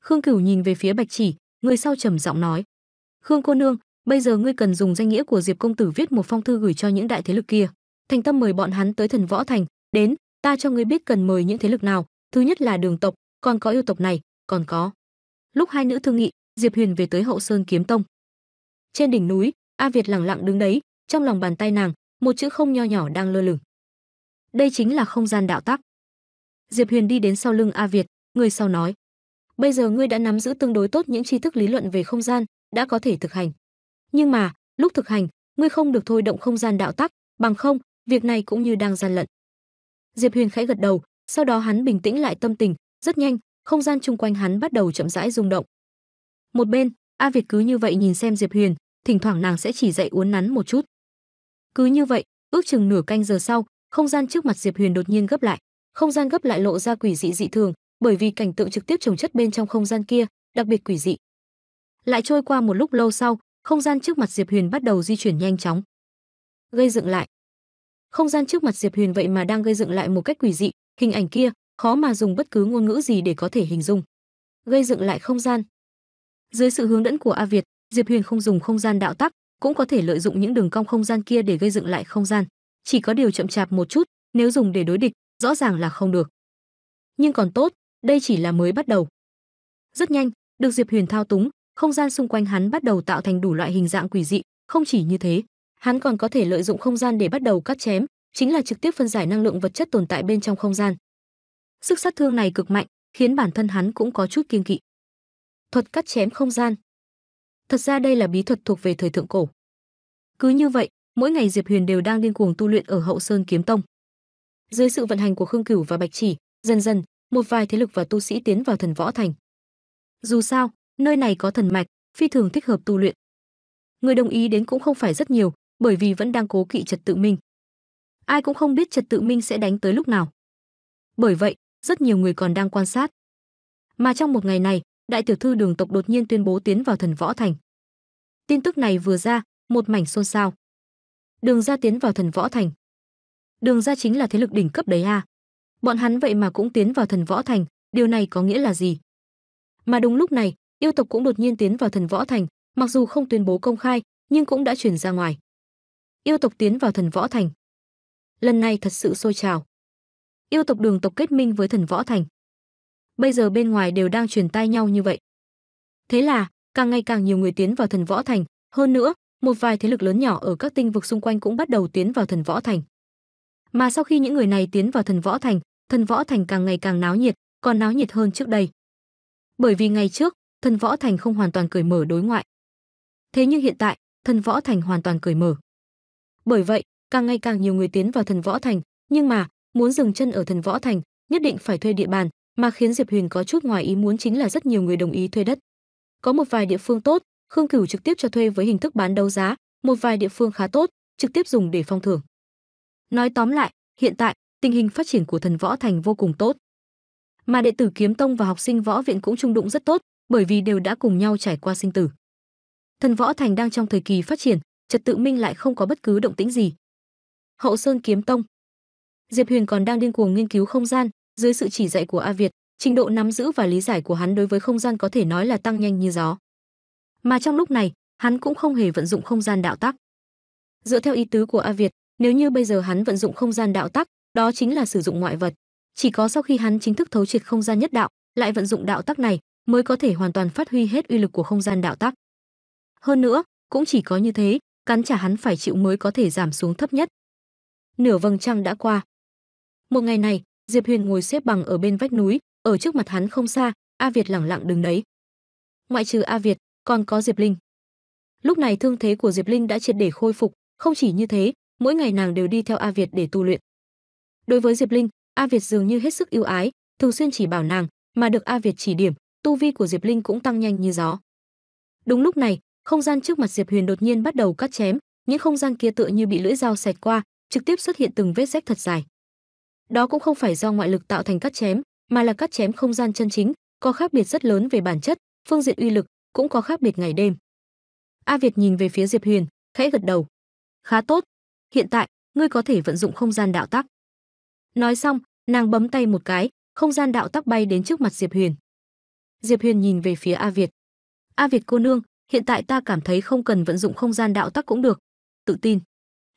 Khương Cửu nhìn về phía Bạch Chỉ, người sau trầm giọng nói: "Khương cô nương, bây giờ ngươi cần dùng danh nghĩa của diệp công tử viết một phong thư gửi cho những đại thế lực kia thành tâm mời bọn hắn tới thần võ thành đến ta cho ngươi biết cần mời những thế lực nào thứ nhất là đường tộc còn có yêu tộc này còn có lúc hai nữ thương nghị diệp huyền về tới hậu sơn kiếm tông trên đỉnh núi a việt lẳng lặng đứng đấy trong lòng bàn tay nàng một chữ không nho nhỏ đang lơ lửng đây chính là không gian đạo tắc diệp huyền đi đến sau lưng a việt người sau nói bây giờ ngươi đã nắm giữ tương đối tốt những tri thức lý luận về không gian đã có thể thực hành nhưng mà lúc thực hành ngươi không được thôi động không gian đạo tắc bằng không việc này cũng như đang gian lận diệp huyền khẽ gật đầu sau đó hắn bình tĩnh lại tâm tình rất nhanh không gian chung quanh hắn bắt đầu chậm rãi rung động một bên a việt cứ như vậy nhìn xem diệp huyền thỉnh thoảng nàng sẽ chỉ dạy uốn nắn một chút cứ như vậy ước chừng nửa canh giờ sau không gian trước mặt diệp huyền đột nhiên gấp lại không gian gấp lại lộ ra quỷ dị dị thường bởi vì cảnh tượng trực tiếp trồng chất bên trong không gian kia đặc biệt quỷ dị lại trôi qua một lúc lâu sau không gian trước mặt Diệp Huyền bắt đầu di chuyển nhanh chóng, gây dựng lại. Không gian trước mặt Diệp Huyền vậy mà đang gây dựng lại một cách quỷ dị, hình ảnh kia khó mà dùng bất cứ ngôn ngữ gì để có thể hình dung. Gây dựng lại không gian. Dưới sự hướng dẫn của A Việt, Diệp Huyền không dùng không gian đạo tắc, cũng có thể lợi dụng những đường cong không gian kia để gây dựng lại không gian, chỉ có điều chậm chạp một chút, nếu dùng để đối địch, rõ ràng là không được. Nhưng còn tốt, đây chỉ là mới bắt đầu. Rất nhanh, được Diệp Huyền thao túng, không gian xung quanh hắn bắt đầu tạo thành đủ loại hình dạng quỷ dị, không chỉ như thế, hắn còn có thể lợi dụng không gian để bắt đầu cắt chém, chính là trực tiếp phân giải năng lượng vật chất tồn tại bên trong không gian. Sức sát thương này cực mạnh, khiến bản thân hắn cũng có chút kiêng kỵ. Thuật cắt chém không gian. Thật ra đây là bí thuật thuộc về thời thượng cổ. Cứ như vậy, mỗi ngày Diệp Huyền đều đang điên cuồng tu luyện ở Hậu Sơn Kiếm Tông. Dưới sự vận hành của Khương Cửu và Bạch Chỉ, dần dần, một vài thế lực và tu sĩ tiến vào Thần Võ Thành. Dù sao, Nơi này có thần mạch, phi thường thích hợp tu luyện. Người đồng ý đến cũng không phải rất nhiều, bởi vì vẫn đang cố kỵ trật tự minh. Ai cũng không biết trật tự minh sẽ đánh tới lúc nào. Bởi vậy, rất nhiều người còn đang quan sát. Mà trong một ngày này, đại tiểu thư Đường tộc đột nhiên tuyên bố tiến vào Thần Võ Thành. Tin tức này vừa ra, một mảnh xôn xao. Đường gia tiến vào Thần Võ Thành. Đường gia chính là thế lực đỉnh cấp đấy a à? Bọn hắn vậy mà cũng tiến vào Thần Võ Thành, điều này có nghĩa là gì? Mà đúng lúc này, yêu tộc cũng đột nhiên tiến vào thần võ thành mặc dù không tuyên bố công khai nhưng cũng đã chuyển ra ngoài yêu tộc tiến vào thần võ thành lần này thật sự sôi trào yêu tộc đường tộc kết minh với thần võ thành bây giờ bên ngoài đều đang truyền tai nhau như vậy thế là càng ngày càng nhiều người tiến vào thần võ thành hơn nữa một vài thế lực lớn nhỏ ở các tinh vực xung quanh cũng bắt đầu tiến vào thần võ thành mà sau khi những người này tiến vào thần võ thành thần võ thành càng ngày càng náo nhiệt còn náo nhiệt hơn trước đây bởi vì ngày trước Thần Võ Thành không hoàn toàn cởi mở đối ngoại. Thế nhưng hiện tại, Thần Võ Thành hoàn toàn cởi mở. Bởi vậy, càng ngày càng nhiều người tiến vào Thần Võ Thành, nhưng mà, muốn dừng chân ở Thần Võ Thành, nhất định phải thuê địa bàn, mà khiến Diệp Huyền có chút ngoài ý muốn chính là rất nhiều người đồng ý thuê đất. Có một vài địa phương tốt, Khương Cửu trực tiếp cho thuê với hình thức bán đấu giá, một vài địa phương khá tốt, trực tiếp dùng để phong thưởng. Nói tóm lại, hiện tại, tình hình phát triển của Thần Võ Thành vô cùng tốt. Mà đệ tử Kiếm Tông và học sinh võ viện cũng trung đụng rất tốt, bởi vì đều đã cùng nhau trải qua sinh tử. Thần võ thành đang trong thời kỳ phát triển, trật tự minh lại không có bất cứ động tĩnh gì. Hậu Sơn Kiếm Tông. Diệp Huyền còn đang điên cuồng nghiên cứu không gian, dưới sự chỉ dạy của A Việt, trình độ nắm giữ và lý giải của hắn đối với không gian có thể nói là tăng nhanh như gió. Mà trong lúc này, hắn cũng không hề vận dụng không gian đạo tắc. Dựa theo ý tứ của A Việt, nếu như bây giờ hắn vận dụng không gian đạo tắc, đó chính là sử dụng ngoại vật. Chỉ có sau khi hắn chính thức thấu triệt không gian nhất đạo, lại vận dụng đạo tắc này, mới có thể hoàn toàn phát huy hết uy lực của không gian đạo tắc. Hơn nữa, cũng chỉ có như thế, cắn trả hắn phải chịu mới có thể giảm xuống thấp nhất. Nửa vầng trăng đã qua. Một ngày này, Diệp Huyền ngồi xếp bằng ở bên vách núi, ở trước mặt hắn không xa, A Việt lẳng lặng đứng đấy. Ngoại trừ A Việt, còn có Diệp Linh. Lúc này thương thế của Diệp Linh đã triệt để khôi phục, không chỉ như thế, mỗi ngày nàng đều đi theo A Việt để tu luyện. Đối với Diệp Linh, A Việt dường như hết sức yêu ái, thường xuyên chỉ bảo nàng, mà được A Việt chỉ điểm, tu vi của Diệp Linh cũng tăng nhanh như gió. Đúng lúc này, không gian trước mặt Diệp Huyền đột nhiên bắt đầu cắt chém, những không gian kia tựa như bị lưỡi dao xẹt qua, trực tiếp xuất hiện từng vết rách thật dài. Đó cũng không phải do ngoại lực tạo thành cắt chém, mà là cắt chém không gian chân chính, có khác biệt rất lớn về bản chất, phương diện uy lực cũng có khác biệt ngày đêm. A Việt nhìn về phía Diệp Huyền, khẽ gật đầu. Khá tốt, hiện tại ngươi có thể vận dụng không gian đạo tắc. Nói xong, nàng bấm tay một cái, không gian đạo tắc bay đến trước mặt Diệp Huyền. Diệp Huyền nhìn về phía A Việt. "A Việt cô nương, hiện tại ta cảm thấy không cần vận dụng không gian đạo tắc cũng được." Tự tin.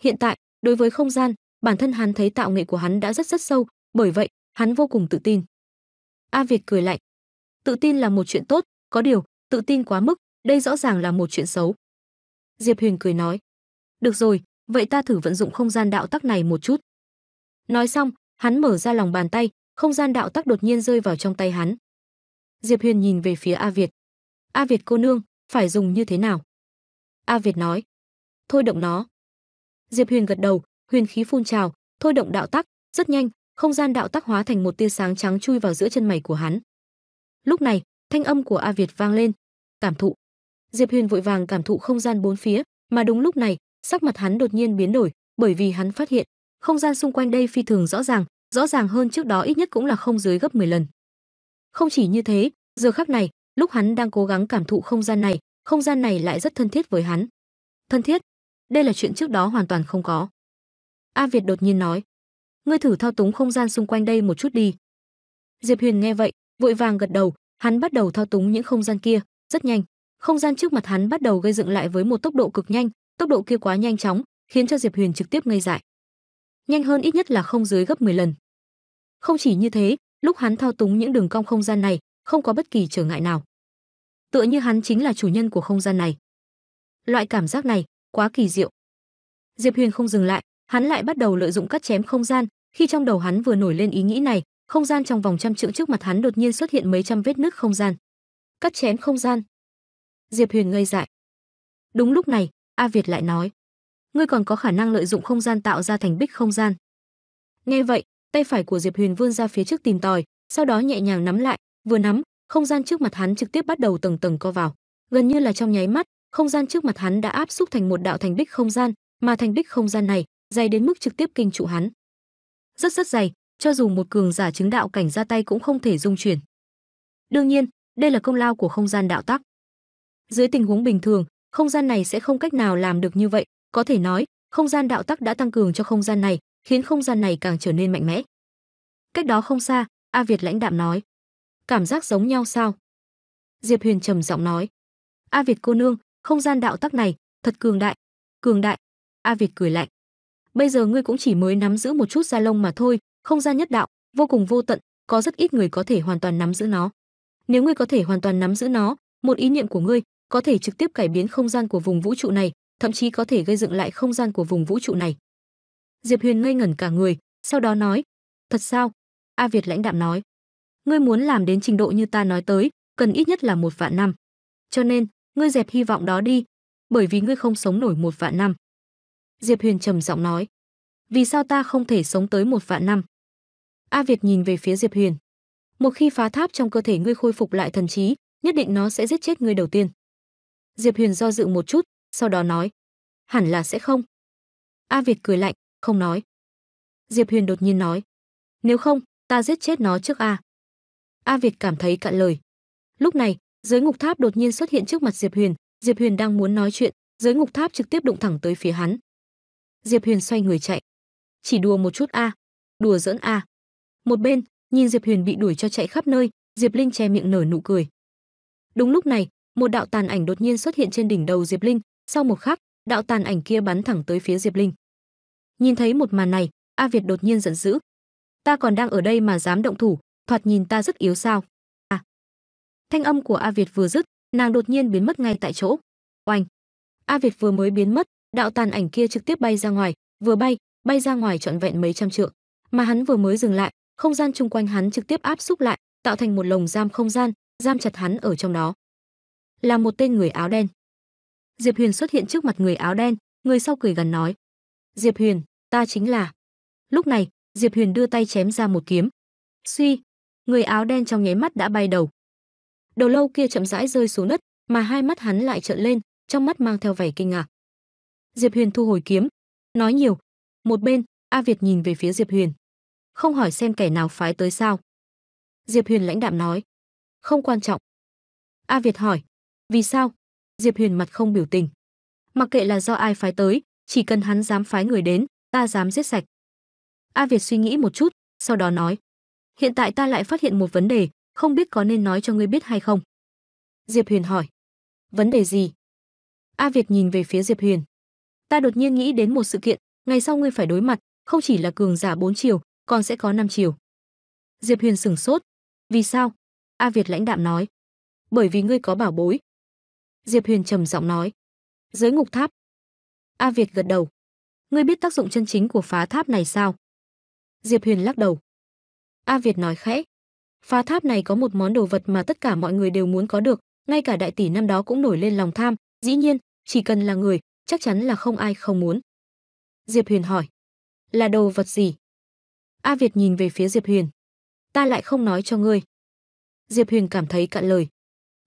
Hiện tại, đối với không gian, bản thân hắn thấy tạo nghệ của hắn đã rất rất sâu, bởi vậy, hắn vô cùng tự tin. A Việt cười lạnh. Tự tin là một chuyện tốt, có điều, tự tin quá mức, đây rõ ràng là một chuyện xấu. Diệp Huyền cười nói. Được rồi, vậy ta thử vận dụng không gian đạo tắc này một chút. Nói xong, hắn mở ra lòng bàn tay, không gian đạo tắc đột nhiên rơi vào trong tay hắn. Diệp Huyền nhìn về phía A Việt. "A Việt cô nương, phải dùng như thế nào?" A Việt nói. "Thôi động nó." Diệp Huyền gật đầu, huyền khí phun trào, thôi động đạo tắc, rất nhanh, không gian đạo tắc hóa thành một tia sáng trắng chui vào giữa chân mày của hắn. Lúc này, thanh âm của A Việt vang lên, "Cảm thụ." Diệp Huyền vội vàng cảm thụ không gian bốn phía, mà đúng lúc này, sắc mặt hắn đột nhiên biến đổi, bởi vì hắn phát hiện, không gian xung quanh đây phi thường rõ ràng, rõ ràng hơn trước đó ít nhất cũng là không dưới gấp 10 lần. Không chỉ như thế, giờ khắc này, lúc hắn đang cố gắng cảm thụ không gian này, không gian này lại rất thân thiết với hắn. Thân thiết? Đây là chuyện trước đó hoàn toàn không có. A Việt đột nhiên nói, ngươi thử thao túng không gian xung quanh đây một chút đi. Diệp Huyền nghe vậy, vội vàng gật đầu, hắn bắt đầu thao túng những không gian kia, rất nhanh. Không gian trước mặt hắn bắt đầu gây dựng lại với một tốc độ cực nhanh, tốc độ kia quá nhanh chóng, khiến cho Diệp Huyền trực tiếp ngây dại. Nhanh hơn ít nhất là không dưới gấp 10 lần. Không chỉ như thế, lúc hắn thao túng những đường cong không gian này, không có bất kỳ trở ngại nào. Tựa như hắn chính là chủ nhân của không gian này. Loại cảm giác này quá kỳ diệu. Diệp Huyền không dừng lại, hắn lại bắt đầu lợi dụng cắt chém không gian, khi trong đầu hắn vừa nổi lên ý nghĩ này, không gian trong vòng trăm trượng trước mặt hắn đột nhiên xuất hiện mấy trăm vết nứt không gian. Cắt chém không gian. Diệp Huyền ngây dại. Đúng lúc này, A Việt lại nói: "Ngươi còn có khả năng lợi dụng không gian tạo ra thành bích không gian." Nghe vậy, tay phải của diệp huyền vươn ra phía trước tìm tòi sau đó nhẹ nhàng nắm lại vừa nắm không gian trước mặt hắn trực tiếp bắt đầu tầng tầng co vào gần như là trong nháy mắt không gian trước mặt hắn đã áp xúc thành một đạo thành bích không gian mà thành bích không gian này dày đến mức trực tiếp kinh trụ hắn rất rất dày cho dù một cường giả chứng đạo cảnh ra tay cũng không thể dung chuyển đương nhiên đây là công lao của không gian đạo tắc dưới tình huống bình thường không gian này sẽ không cách nào làm được như vậy có thể nói không gian đạo tắc đã tăng cường cho không gian này khiến không gian này càng trở nên mạnh mẽ. Cách đó không xa, A Việt lãnh đạm nói. Cảm giác giống nhau sao? Diệp Huyền trầm giọng nói. A Việt cô nương, không gian đạo tắc này, thật cường đại. Cường đại. A Việt cười lạnh. Bây giờ ngươi cũng chỉ mới nắm giữ một chút da lông mà thôi, không gian nhất đạo, vô cùng vô tận, có rất ít người có thể hoàn toàn nắm giữ nó. Nếu ngươi có thể hoàn toàn nắm giữ nó, một ý niệm của ngươi có thể trực tiếp cải biến không gian của vùng vũ trụ này, thậm chí có thể gây dựng lại không gian của vùng vũ trụ này. Diệp Huyền ngây ngẩn cả người, sau đó nói: "Thật sao?" A Việt lãnh đạm nói: "Ngươi muốn làm đến trình độ như ta nói tới, cần ít nhất là một vạn năm. Cho nên, ngươi dẹp hy vọng đó đi, bởi vì ngươi không sống nổi một vạn năm." Diệp Huyền trầm giọng nói: "Vì sao ta không thể sống tới một vạn năm?" A Việt nhìn về phía Diệp Huyền. "Một khi phá tháp trong cơ thể ngươi khôi phục lại thần trí, nhất định nó sẽ giết chết ngươi đầu tiên." Diệp Huyền do dự một chút, sau đó nói: "Hẳn là sẽ không." A Việt cười lạnh, không nói. Diệp Huyền đột nhiên nói, nếu không, ta giết chết nó trước a. A Việt cảm thấy cạn lời. Lúc này, giới ngục tháp đột nhiên xuất hiện trước mặt Diệp Huyền, Diệp Huyền đang muốn nói chuyện, giới ngục tháp trực tiếp đụng thẳng tới phía hắn. Diệp Huyền xoay người chạy. Chỉ đùa một chút a, đùa giỡn a. Một bên, nhìn Diệp Huyền bị đuổi cho chạy khắp nơi, Diệp Linh che miệng nở nụ cười. Đúng lúc này, một đạo tàn ảnh đột nhiên xuất hiện trên đỉnh đầu Diệp Linh, sau một khắc, đạo tàn ảnh kia bắn thẳng tới phía Diệp Linh. Nhìn thấy một màn này, A Việt đột nhiên giận dữ. Ta còn đang ở đây mà dám động thủ, thoạt nhìn ta rất yếu sao? À. Thanh âm của A Việt vừa dứt, nàng đột nhiên biến mất ngay tại chỗ. Oanh. A Việt vừa mới biến mất, đạo tàn ảnh kia trực tiếp bay ra ngoài, vừa bay, bay ra ngoài trọn vẹn mấy trăm trượng, mà hắn vừa mới dừng lại, không gian chung quanh hắn trực tiếp áp xúc lại, tạo thành một lồng giam không gian, giam chặt hắn ở trong đó. Là một tên người áo đen. Diệp Huyền xuất hiện trước mặt người áo đen, người sau cười gần nói: Diệp Huyền, ta chính là. Lúc này, Diệp Huyền đưa tay chém ra một kiếm. Suy, người áo đen trong nháy mắt đã bay đầu. Đầu lâu kia chậm rãi rơi xuống đất, mà hai mắt hắn lại trợn lên, trong mắt mang theo vẻ kinh ngạc. Diệp Huyền thu hồi kiếm, nói nhiều. Một bên, A Việt nhìn về phía Diệp Huyền. Không hỏi xem kẻ nào phái tới sao. Diệp Huyền lãnh đạm nói. Không quan trọng. A Việt hỏi. Vì sao? Diệp Huyền mặt không biểu tình. Mặc kệ là do ai phái tới, chỉ cần hắn dám phái người đến, ta dám giết sạch. A Việt suy nghĩ một chút, sau đó nói: "Hiện tại ta lại phát hiện một vấn đề, không biết có nên nói cho ngươi biết hay không?" Diệp Huyền hỏi: "Vấn đề gì?" A Việt nhìn về phía Diệp Huyền. "Ta đột nhiên nghĩ đến một sự kiện, ngày sau ngươi phải đối mặt, không chỉ là cường giả bốn chiều, còn sẽ có năm chiều." Diệp Huyền sửng sốt. "Vì sao?" A Việt lãnh đạm nói. "Bởi vì ngươi có bảo bối." Diệp Huyền trầm giọng nói. "Giới ngục tháp, A Việt gật đầu. Ngươi biết tác dụng chân chính của phá tháp này sao? Diệp Huyền lắc đầu. A Việt nói khẽ. Phá tháp này có một món đồ vật mà tất cả mọi người đều muốn có được, ngay cả đại tỷ năm đó cũng nổi lên lòng tham, dĩ nhiên, chỉ cần là người, chắc chắn là không ai không muốn. Diệp Huyền hỏi. Là đồ vật gì? A Việt nhìn về phía Diệp Huyền. Ta lại không nói cho ngươi. Diệp Huyền cảm thấy cạn lời.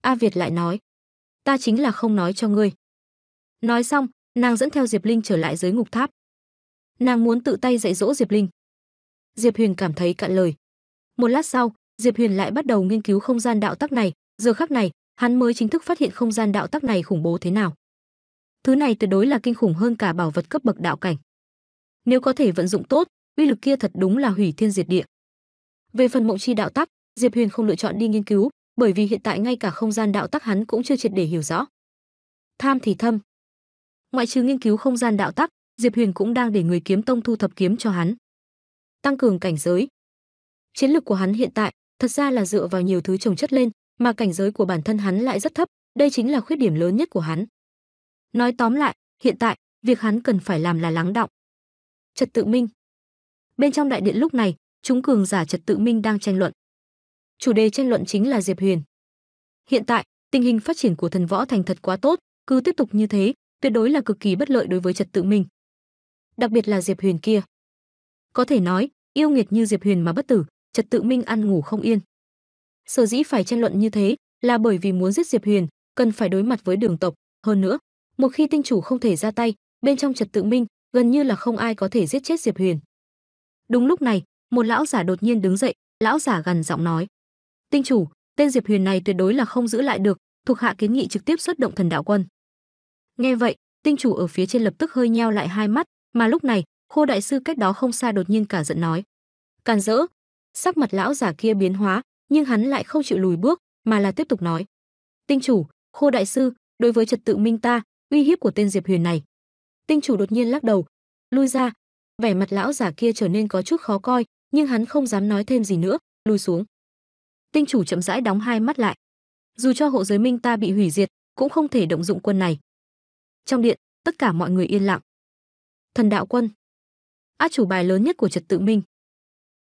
A Việt lại nói. Ta chính là không nói cho ngươi. Nói xong, nàng dẫn theo Diệp Linh trở lại dưới ngục tháp. Nàng muốn tự tay dạy dỗ Diệp Linh. Diệp Huyền cảm thấy cạn lời. Một lát sau, Diệp Huyền lại bắt đầu nghiên cứu không gian đạo tắc này, giờ khắc này, hắn mới chính thức phát hiện không gian đạo tắc này khủng bố thế nào. Thứ này tuyệt đối là kinh khủng hơn cả bảo vật cấp bậc đạo cảnh. Nếu có thể vận dụng tốt, uy lực kia thật đúng là hủy thiên diệt địa. Về phần mộng chi đạo tắc, Diệp Huyền không lựa chọn đi nghiên cứu, bởi vì hiện tại ngay cả không gian đạo tắc hắn cũng chưa triệt để hiểu rõ. Tham thì thâm, ngoại trừ nghiên cứu không gian đạo tắc, Diệp Huyền cũng đang để người kiếm tông thu thập kiếm cho hắn. Tăng cường cảnh giới. Chiến lược của hắn hiện tại thật ra là dựa vào nhiều thứ trồng chất lên, mà cảnh giới của bản thân hắn lại rất thấp, đây chính là khuyết điểm lớn nhất của hắn. Nói tóm lại, hiện tại, việc hắn cần phải làm là lắng động. Trật tự minh. Bên trong đại điện lúc này, chúng cường giả trật tự minh đang tranh luận. Chủ đề tranh luận chính là Diệp Huyền. Hiện tại, tình hình phát triển của thần võ thành thật quá tốt, cứ tiếp tục như thế, tuyệt đối là cực kỳ bất lợi đối với trật tự mình. Đặc biệt là Diệp Huyền kia. Có thể nói, yêu nghiệt như Diệp Huyền mà bất tử, trật tự minh ăn ngủ không yên. Sở dĩ phải tranh luận như thế là bởi vì muốn giết Diệp Huyền, cần phải đối mặt với đường tộc, hơn nữa, một khi tinh chủ không thể ra tay, bên trong trật tự minh gần như là không ai có thể giết chết Diệp Huyền. Đúng lúc này, một lão giả đột nhiên đứng dậy, lão giả gần giọng nói: "Tinh chủ, tên Diệp Huyền này tuyệt đối là không giữ lại được, thuộc hạ kiến nghị trực tiếp xuất động thần đạo quân." Nghe vậy, tinh chủ ở phía trên lập tức hơi nheo lại hai mắt, mà lúc này, Khô đại sư cách đó không xa đột nhiên cả giận nói: "Càn rỡ!" Sắc mặt lão giả kia biến hóa, nhưng hắn lại không chịu lùi bước, mà là tiếp tục nói: "Tinh chủ, Khô đại sư, đối với trật tự minh ta, uy hiếp của tên Diệp Huyền này." Tinh chủ đột nhiên lắc đầu, lui ra, vẻ mặt lão giả kia trở nên có chút khó coi, nhưng hắn không dám nói thêm gì nữa, lui xuống. Tinh chủ chậm rãi đóng hai mắt lại. Dù cho hộ giới minh ta bị hủy diệt, cũng không thể động dụng quân này. Trong điện, tất cả mọi người yên lặng. Thần đạo quân, át chủ bài lớn nhất của Trật Tự Minh.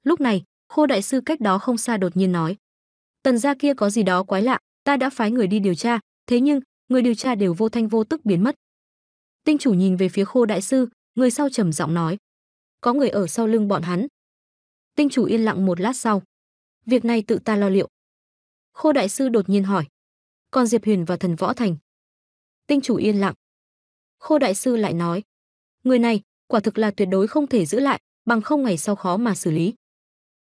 Lúc này, Khô đại sư cách đó không xa đột nhiên nói: "Tần gia kia có gì đó quái lạ, ta đã phái người đi điều tra, thế nhưng người điều tra đều vô thanh vô tức biến mất." Tinh chủ nhìn về phía Khô đại sư, người sau trầm giọng nói: "Có người ở sau lưng bọn hắn." Tinh chủ yên lặng một lát sau. "Việc này tự ta lo liệu." Khô đại sư đột nhiên hỏi: "Còn Diệp Huyền và Thần Võ Thành?" Tinh chủ yên lặng. Khô đại sư lại nói, người này quả thực là tuyệt đối không thể giữ lại, bằng không ngày sau khó mà xử lý.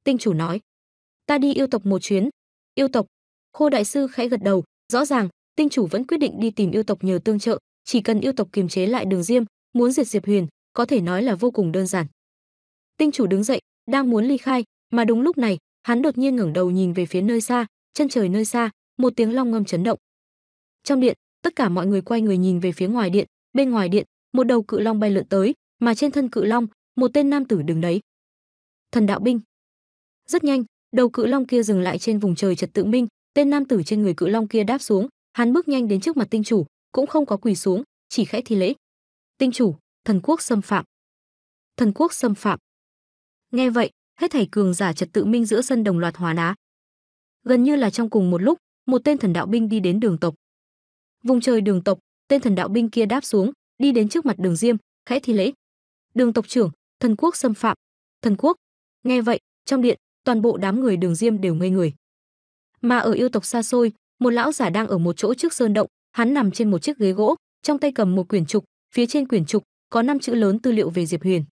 Tinh chủ nói, ta đi yêu tộc một chuyến. Yêu tộc, khô đại sư khẽ gật đầu, rõ ràng, tinh chủ vẫn quyết định đi tìm yêu tộc nhờ tương trợ, chỉ cần yêu tộc kiềm chế lại đường diêm, muốn diệt Diệp Huyền, có thể nói là vô cùng đơn giản. Tinh chủ đứng dậy, đang muốn ly khai, mà đúng lúc này, hắn đột nhiên ngẩng đầu nhìn về phía nơi xa, chân trời nơi xa, một tiếng long ngâm chấn động. Trong điện, tất cả mọi người quay người nhìn về phía ngoài điện, bên ngoài điện một đầu cự long bay lượn tới mà trên thân cự long một tên nam tử đứng đấy thần đạo binh rất nhanh đầu cự long kia dừng lại trên vùng trời trật tự minh tên nam tử trên người cự long kia đáp xuống hắn bước nhanh đến trước mặt tinh chủ cũng không có quỳ xuống chỉ khẽ thi lễ tinh chủ thần quốc xâm phạm thần quốc xâm phạm nghe vậy hết thảy cường giả trật tự minh giữa sân đồng loạt hòa đá gần như là trong cùng một lúc một tên thần đạo binh đi đến đường tộc vùng trời đường tộc tên thần đạo binh kia đáp xuống, đi đến trước mặt Đường Diêm, khẽ thi lễ. "Đường tộc trưởng, thần quốc xâm phạm." "Thần quốc?" Nghe vậy, trong điện, toàn bộ đám người Đường Diêm đều ngây người. Mà ở yêu tộc xa xôi, một lão giả đang ở một chỗ trước sơn động, hắn nằm trên một chiếc ghế gỗ, trong tay cầm một quyển trục, phía trên quyển trục có năm chữ lớn tư liệu về Diệp Huyền.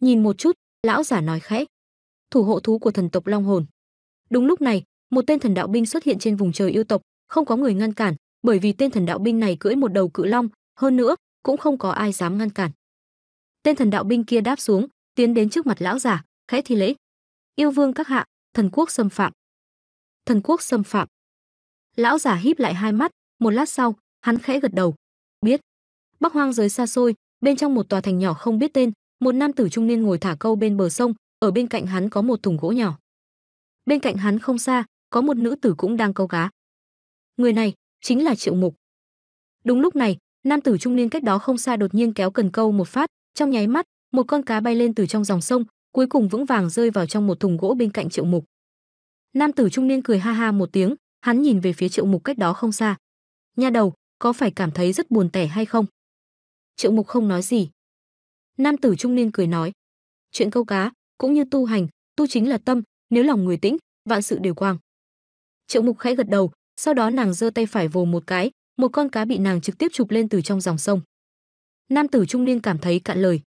Nhìn một chút, lão giả nói khẽ: "Thủ hộ thú của thần tộc Long Hồn." Đúng lúc này, một tên thần đạo binh xuất hiện trên vùng trời yêu tộc, không có người ngăn cản, bởi vì tên thần đạo binh này cưỡi một đầu cự long, hơn nữa, cũng không có ai dám ngăn cản. Tên thần đạo binh kia đáp xuống, tiến đến trước mặt lão giả, khẽ thi lễ. "Yêu vương các hạ, thần quốc xâm phạm." "Thần quốc xâm phạm." Lão giả híp lại hai mắt, một lát sau, hắn khẽ gật đầu. "Biết." Bắc Hoang giới xa xôi, bên trong một tòa thành nhỏ không biết tên, một nam tử trung niên ngồi thả câu bên bờ sông, ở bên cạnh hắn có một thùng gỗ nhỏ. Bên cạnh hắn không xa, có một nữ tử cũng đang câu cá. Người này chính là Triệu Mục. Đúng lúc này, nam tử trung niên cách đó không xa đột nhiên kéo cần câu một phát, trong nháy mắt, một con cá bay lên từ trong dòng sông, cuối cùng vững vàng rơi vào trong một thùng gỗ bên cạnh Triệu Mục. Nam tử trung niên cười ha ha một tiếng, hắn nhìn về phía Triệu Mục cách đó không xa. Nha đầu, có phải cảm thấy rất buồn tẻ hay không? Triệu Mục không nói gì. Nam tử trung niên cười nói, chuyện câu cá cũng như tu hành, tu chính là tâm, nếu lòng người tĩnh, vạn sự đều quang. Triệu Mục khẽ gật đầu, sau đó nàng giơ tay phải vồ một cái, một con cá bị nàng trực tiếp chụp lên từ trong dòng sông. Nam tử trung niên cảm thấy cạn lời.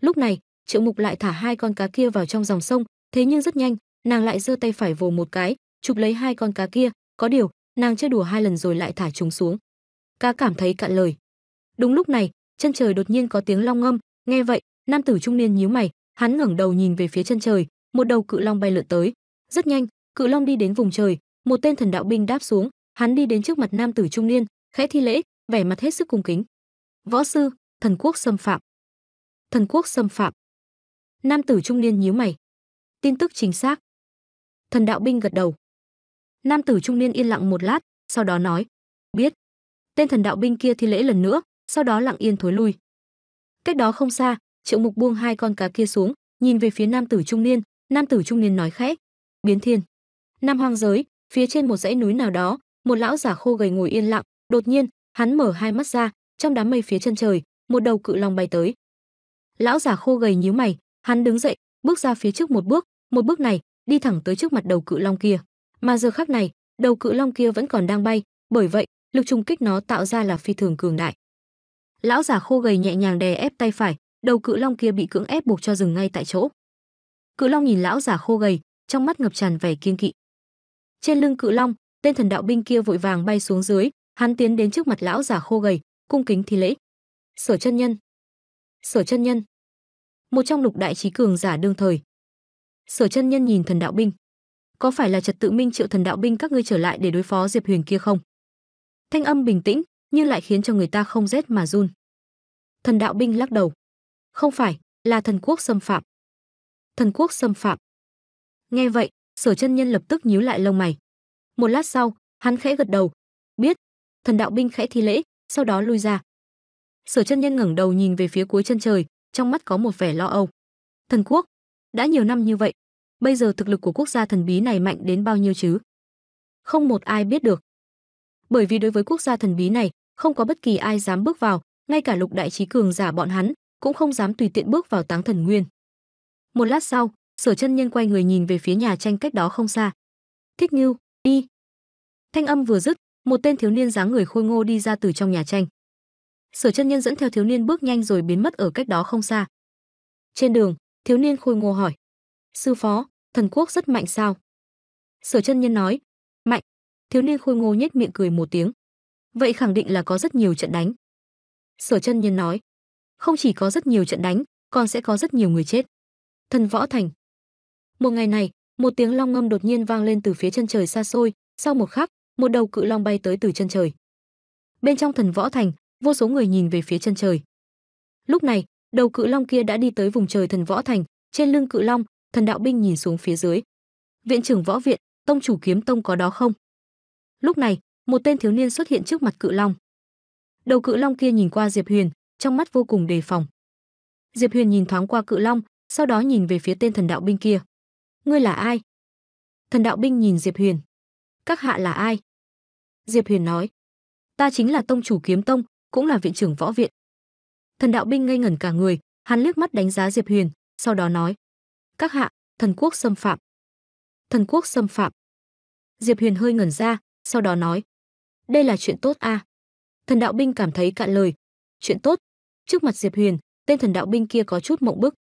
Lúc này, Triệu Mục lại thả hai con cá kia vào trong dòng sông, thế nhưng rất nhanh, nàng lại giơ tay phải vồ một cái, chụp lấy hai con cá kia, có điều, nàng chơi đùa hai lần rồi lại thả chúng xuống. Cá cảm thấy cạn lời. Đúng lúc này, chân trời đột nhiên có tiếng long ngâm, nghe vậy, nam tử trung niên nhíu mày, hắn ngẩng đầu nhìn về phía chân trời, một đầu cự long bay lượn tới. Rất nhanh, cự long đi đến vùng trời, một tên thần đạo binh đáp xuống hắn đi đến trước mặt nam tử trung niên khẽ thi lễ vẻ mặt hết sức cung kính võ sư thần quốc xâm phạm thần quốc xâm phạm nam tử trung niên nhíu mày tin tức chính xác thần đạo binh gật đầu nam tử trung niên yên lặng một lát sau đó nói biết tên thần đạo binh kia thi lễ lần nữa sau đó lặng yên thối lui cách đó không xa triệu mục buông hai con cá kia xuống nhìn về phía nam tử trung niên nam tử trung niên nói khẽ biến thiên nam hoang giới phía trên một dãy núi nào đó một lão giả khô gầy ngồi yên lặng đột nhiên hắn mở hai mắt ra trong đám mây phía chân trời một đầu cự long bay tới lão giả khô gầy nhíu mày hắn đứng dậy bước ra phía trước một bước một bước này đi thẳng tới trước mặt đầu cự long kia mà giờ khắc này đầu cự long kia vẫn còn đang bay bởi vậy lực trùng kích nó tạo ra là phi thường cường đại lão giả khô gầy nhẹ nhàng đè ép tay phải đầu cự long kia bị cưỡng ép buộc cho dừng ngay tại chỗ cự long nhìn lão giả khô gầy trong mắt ngập tràn vẻ kiên kỵ trên lưng cự long, tên thần đạo binh kia vội vàng bay xuống dưới, hắn tiến đến trước mặt lão giả khô gầy, cung kính thi lễ. Sở chân nhân. Sở chân nhân. Một trong lục đại trí cường giả đương thời. Sở chân nhân nhìn thần đạo binh. Có phải là trật tự minh triệu thần đạo binh các ngươi trở lại để đối phó Diệp Huyền kia không? Thanh âm bình tĩnh, nhưng lại khiến cho người ta không rét mà run. Thần đạo binh lắc đầu. Không phải, là thần quốc xâm phạm. Thần quốc xâm phạm. Nghe vậy, sở chân nhân lập tức nhíu lại lông mày một lát sau hắn khẽ gật đầu biết thần đạo binh khẽ thi lễ sau đó lui ra sở chân nhân ngẩng đầu nhìn về phía cuối chân trời trong mắt có một vẻ lo âu thần quốc đã nhiều năm như vậy bây giờ thực lực của quốc gia thần bí này mạnh đến bao nhiêu chứ không một ai biết được bởi vì đối với quốc gia thần bí này không có bất kỳ ai dám bước vào ngay cả lục đại trí cường giả bọn hắn cũng không dám tùy tiện bước vào táng thần nguyên một lát sau sở chân nhân quay người nhìn về phía nhà tranh cách đó không xa thích nghiêu đi thanh âm vừa dứt một tên thiếu niên dáng người khôi ngô đi ra từ trong nhà tranh sở chân nhân dẫn theo thiếu niên bước nhanh rồi biến mất ở cách đó không xa trên đường thiếu niên khôi ngô hỏi sư phó thần quốc rất mạnh sao sở chân nhân nói mạnh thiếu niên khôi ngô nhếch miệng cười một tiếng vậy khẳng định là có rất nhiều trận đánh sở chân nhân nói không chỉ có rất nhiều trận đánh còn sẽ có rất nhiều người chết thần võ thành một ngày này, một tiếng long ngâm đột nhiên vang lên từ phía chân trời xa xôi, sau một khắc, một đầu cự long bay tới từ chân trời. Bên trong thần võ thành, vô số người nhìn về phía chân trời. Lúc này, đầu cự long kia đã đi tới vùng trời thần võ thành, trên lưng cự long, thần đạo binh nhìn xuống phía dưới. Viện trưởng võ viện, tông chủ kiếm tông có đó không? Lúc này, một tên thiếu niên xuất hiện trước mặt cự long. Đầu cự long kia nhìn qua Diệp Huyền, trong mắt vô cùng đề phòng. Diệp Huyền nhìn thoáng qua cự long, sau đó nhìn về phía tên thần đạo binh kia. Ngươi là ai? Thần đạo binh nhìn Diệp Huyền. Các hạ là ai? Diệp Huyền nói. Ta chính là tông chủ kiếm tông, cũng là viện trưởng võ viện. Thần đạo binh ngây ngẩn cả người, hắn liếc mắt đánh giá Diệp Huyền, sau đó nói. Các hạ, thần quốc xâm phạm. Thần quốc xâm phạm. Diệp Huyền hơi ngẩn ra, sau đó nói. Đây là chuyện tốt À? Thần đạo binh cảm thấy cạn lời. Chuyện tốt. Trước mặt Diệp Huyền, tên thần đạo binh kia có chút mộng bức.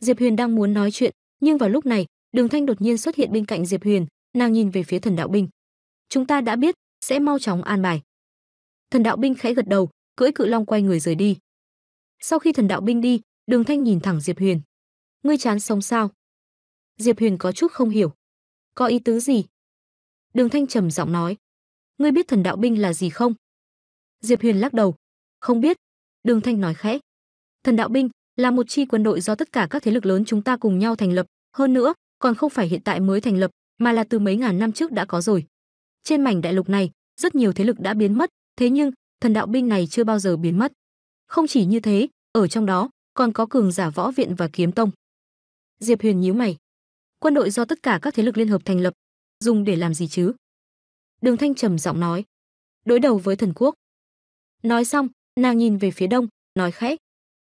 Diệp Huyền đang muốn nói chuyện, nhưng vào lúc này đường thanh đột nhiên xuất hiện bên cạnh diệp huyền nàng nhìn về phía thần đạo binh chúng ta đã biết sẽ mau chóng an bài thần đạo binh khẽ gật đầu cưỡi cự long quay người rời đi sau khi thần đạo binh đi đường thanh nhìn thẳng diệp huyền ngươi chán sống sao diệp huyền có chút không hiểu có ý tứ gì đường thanh trầm giọng nói ngươi biết thần đạo binh là gì không diệp huyền lắc đầu không biết đường thanh nói khẽ thần đạo binh là một chi quân đội do tất cả các thế lực lớn chúng ta cùng nhau thành lập, hơn nữa, còn không phải hiện tại mới thành lập, mà là từ mấy ngàn năm trước đã có rồi. Trên mảnh đại lục này, rất nhiều thế lực đã biến mất, thế nhưng, thần đạo binh này chưa bao giờ biến mất. Không chỉ như thế, ở trong đó còn có cường giả võ viện và kiếm tông. Diệp Huyền nhíu mày. Quân đội do tất cả các thế lực liên hợp thành lập, dùng để làm gì chứ? Đường Thanh trầm giọng nói. Đối đầu với thần quốc. Nói xong, nàng nhìn về phía đông, nói khẽ,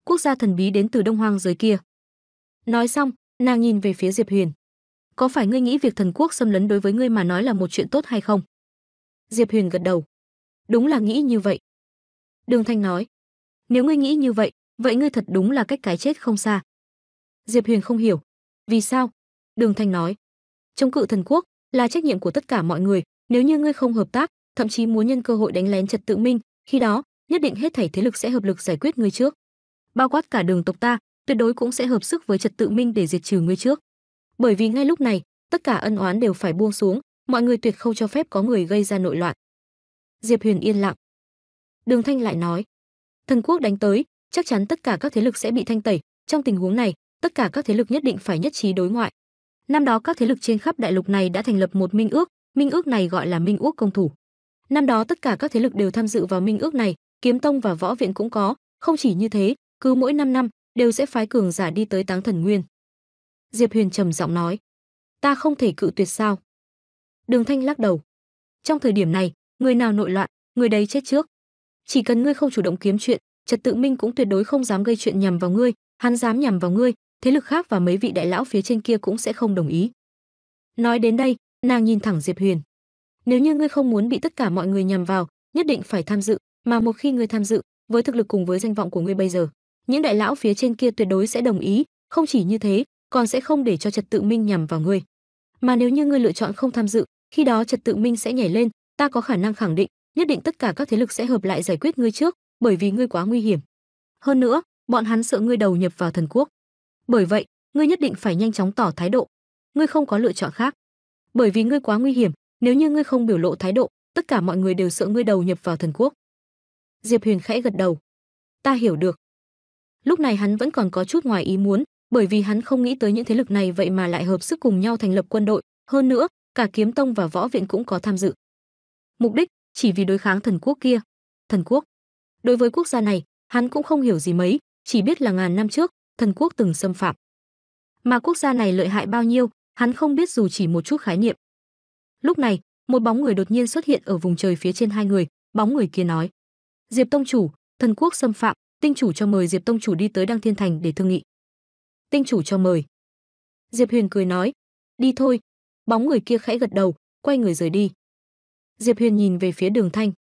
quốc gia thần bí đến từ đông hoang giới kia. Nói xong, nàng nhìn về phía Diệp Huyền. Có phải ngươi nghĩ việc thần quốc xâm lấn đối với ngươi mà nói là một chuyện tốt hay không? Diệp Huyền gật đầu. Đúng là nghĩ như vậy. Đường Thanh nói. Nếu ngươi nghĩ như vậy, vậy ngươi thật đúng là cách cái chết không xa. Diệp Huyền không hiểu. Vì sao? Đường Thanh nói. Trong cự thần quốc là trách nhiệm của tất cả mọi người, nếu như ngươi không hợp tác, thậm chí muốn nhân cơ hội đánh lén trật tự minh, khi đó, nhất định hết thảy thế lực sẽ hợp lực giải quyết ngươi trước bao quát cả đường tộc ta, tuyệt đối cũng sẽ hợp sức với trật tự minh để diệt trừ ngươi trước. Bởi vì ngay lúc này, tất cả ân oán đều phải buông xuống, mọi người tuyệt không cho phép có người gây ra nội loạn. Diệp Huyền yên lặng. Đường Thanh lại nói, thần quốc đánh tới, chắc chắn tất cả các thế lực sẽ bị thanh tẩy, trong tình huống này, tất cả các thế lực nhất định phải nhất trí đối ngoại. Năm đó các thế lực trên khắp đại lục này đã thành lập một minh ước, minh ước này gọi là minh ước công thủ. Năm đó tất cả các thế lực đều tham dự vào minh ước này, kiếm tông và võ viện cũng có, không chỉ như thế, cứ mỗi 5 năm đều sẽ phái cường giả đi tới Táng Thần Nguyên. Diệp Huyền trầm giọng nói, ta không thể cự tuyệt sao? Đường Thanh lắc đầu. Trong thời điểm này, người nào nội loạn, người đấy chết trước. Chỉ cần ngươi không chủ động kiếm chuyện, Trật Tự Minh cũng tuyệt đối không dám gây chuyện nhằm vào ngươi, hắn dám nhằm vào ngươi, thế lực khác và mấy vị đại lão phía trên kia cũng sẽ không đồng ý. Nói đến đây, nàng nhìn thẳng Diệp Huyền. Nếu như ngươi không muốn bị tất cả mọi người nhằm vào, nhất định phải tham dự, mà một khi ngươi tham dự, với thực lực cùng với danh vọng của ngươi bây giờ, những đại lão phía trên kia tuyệt đối sẽ đồng ý, không chỉ như thế, còn sẽ không để cho Trật Tự Minh nhằm vào ngươi. Mà nếu như ngươi lựa chọn không tham dự, khi đó Trật Tự Minh sẽ nhảy lên, ta có khả năng khẳng định, nhất định tất cả các thế lực sẽ hợp lại giải quyết ngươi trước, bởi vì ngươi quá nguy hiểm. Hơn nữa, bọn hắn sợ ngươi đầu nhập vào thần quốc. Bởi vậy, ngươi nhất định phải nhanh chóng tỏ thái độ. Ngươi không có lựa chọn khác. Bởi vì ngươi quá nguy hiểm, nếu như ngươi không biểu lộ thái độ, tất cả mọi người đều sợ ngươi đầu nhập vào thần quốc. Diệp Huyền khẽ gật đầu. Ta hiểu được lúc này hắn vẫn còn có chút ngoài ý muốn bởi vì hắn không nghĩ tới những thế lực này vậy mà lại hợp sức cùng nhau thành lập quân đội hơn nữa cả kiếm tông và võ viện cũng có tham dự mục đích chỉ vì đối kháng thần quốc kia thần quốc đối với quốc gia này hắn cũng không hiểu gì mấy chỉ biết là ngàn năm trước thần quốc từng xâm phạm mà quốc gia này lợi hại bao nhiêu hắn không biết dù chỉ một chút khái niệm lúc này một bóng người đột nhiên xuất hiện ở vùng trời phía trên hai người bóng người kia nói diệp tông chủ thần quốc xâm phạm tinh chủ cho mời Diệp tông chủ đi tới Đăng Thiên Thành để thương nghị. Tinh chủ cho mời. Diệp Huyền cười nói, đi thôi. Bóng người kia khẽ gật đầu, quay người rời đi. Diệp Huyền nhìn về phía Đường Thanh.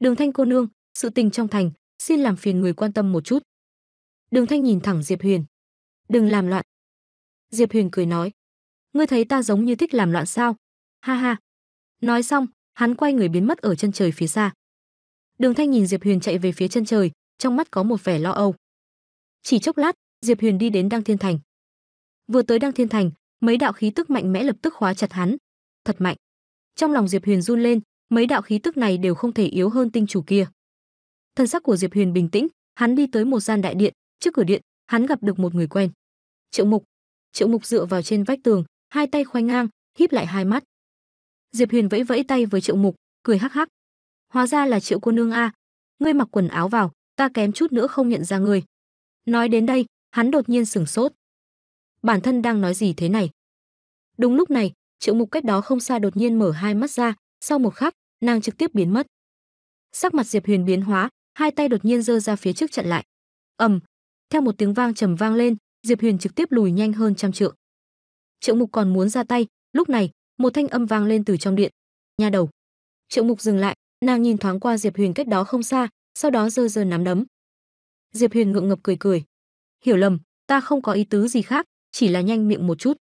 Đường Thanh cô nương, sự tình trong thành, xin làm phiền người quan tâm một chút. Đường Thanh nhìn thẳng Diệp Huyền. Đừng làm loạn. Diệp Huyền cười nói. Ngươi thấy ta giống như thích làm loạn sao? Ha ha. Nói xong, hắn quay người biến mất ở chân trời phía xa. Đường Thanh nhìn Diệp Huyền chạy về phía chân trời, trong mắt có một vẻ lo âu. Chỉ chốc lát, Diệp Huyền đi đến Đăng Thiên Thành. Vừa tới Đăng Thiên Thành, mấy đạo khí tức mạnh mẽ lập tức khóa chặt hắn. Thật mạnh. Trong lòng Diệp Huyền run lên, mấy đạo khí tức này đều không thể yếu hơn tinh chủ kia. Thân sắc của Diệp Huyền bình tĩnh, hắn đi tới một gian đại điện, trước cửa điện, hắn gặp được một người quen. Triệu Mục. Triệu Mục dựa vào trên vách tường, hai tay khoanh ngang, híp lại hai mắt. Diệp Huyền vẫy vẫy tay với Triệu Mục, cười hắc hắc. Hóa ra là Triệu cô nương a, ngươi mặc quần áo vào, ta kém chút nữa không nhận ra ngươi. Nói đến đây, hắn đột nhiên sửng sốt. Bản thân đang nói gì thế này? Đúng lúc này, Triệu Mục cách đó không xa đột nhiên mở hai mắt ra, sau một khắc, nàng trực tiếp biến mất. Sắc mặt Diệp Huyền biến hóa, hai tay đột nhiên giơ ra phía trước chặn lại. Ầm, theo một tiếng vang trầm vang lên, Diệp Huyền trực tiếp lùi nhanh hơn trăm trượng. Triệu Mục còn muốn ra tay, lúc này, một thanh âm vang lên từ trong điện. nha đầu. Triệu Mục dừng lại, nàng nhìn thoáng qua Diệp Huyền cách đó không xa, sau đó giơ giơ nắm đấm. Diệp Huyền ngượng ngập cười cười. "Hiểu lầm, ta không có ý tứ gì khác, chỉ là nhanh miệng một chút."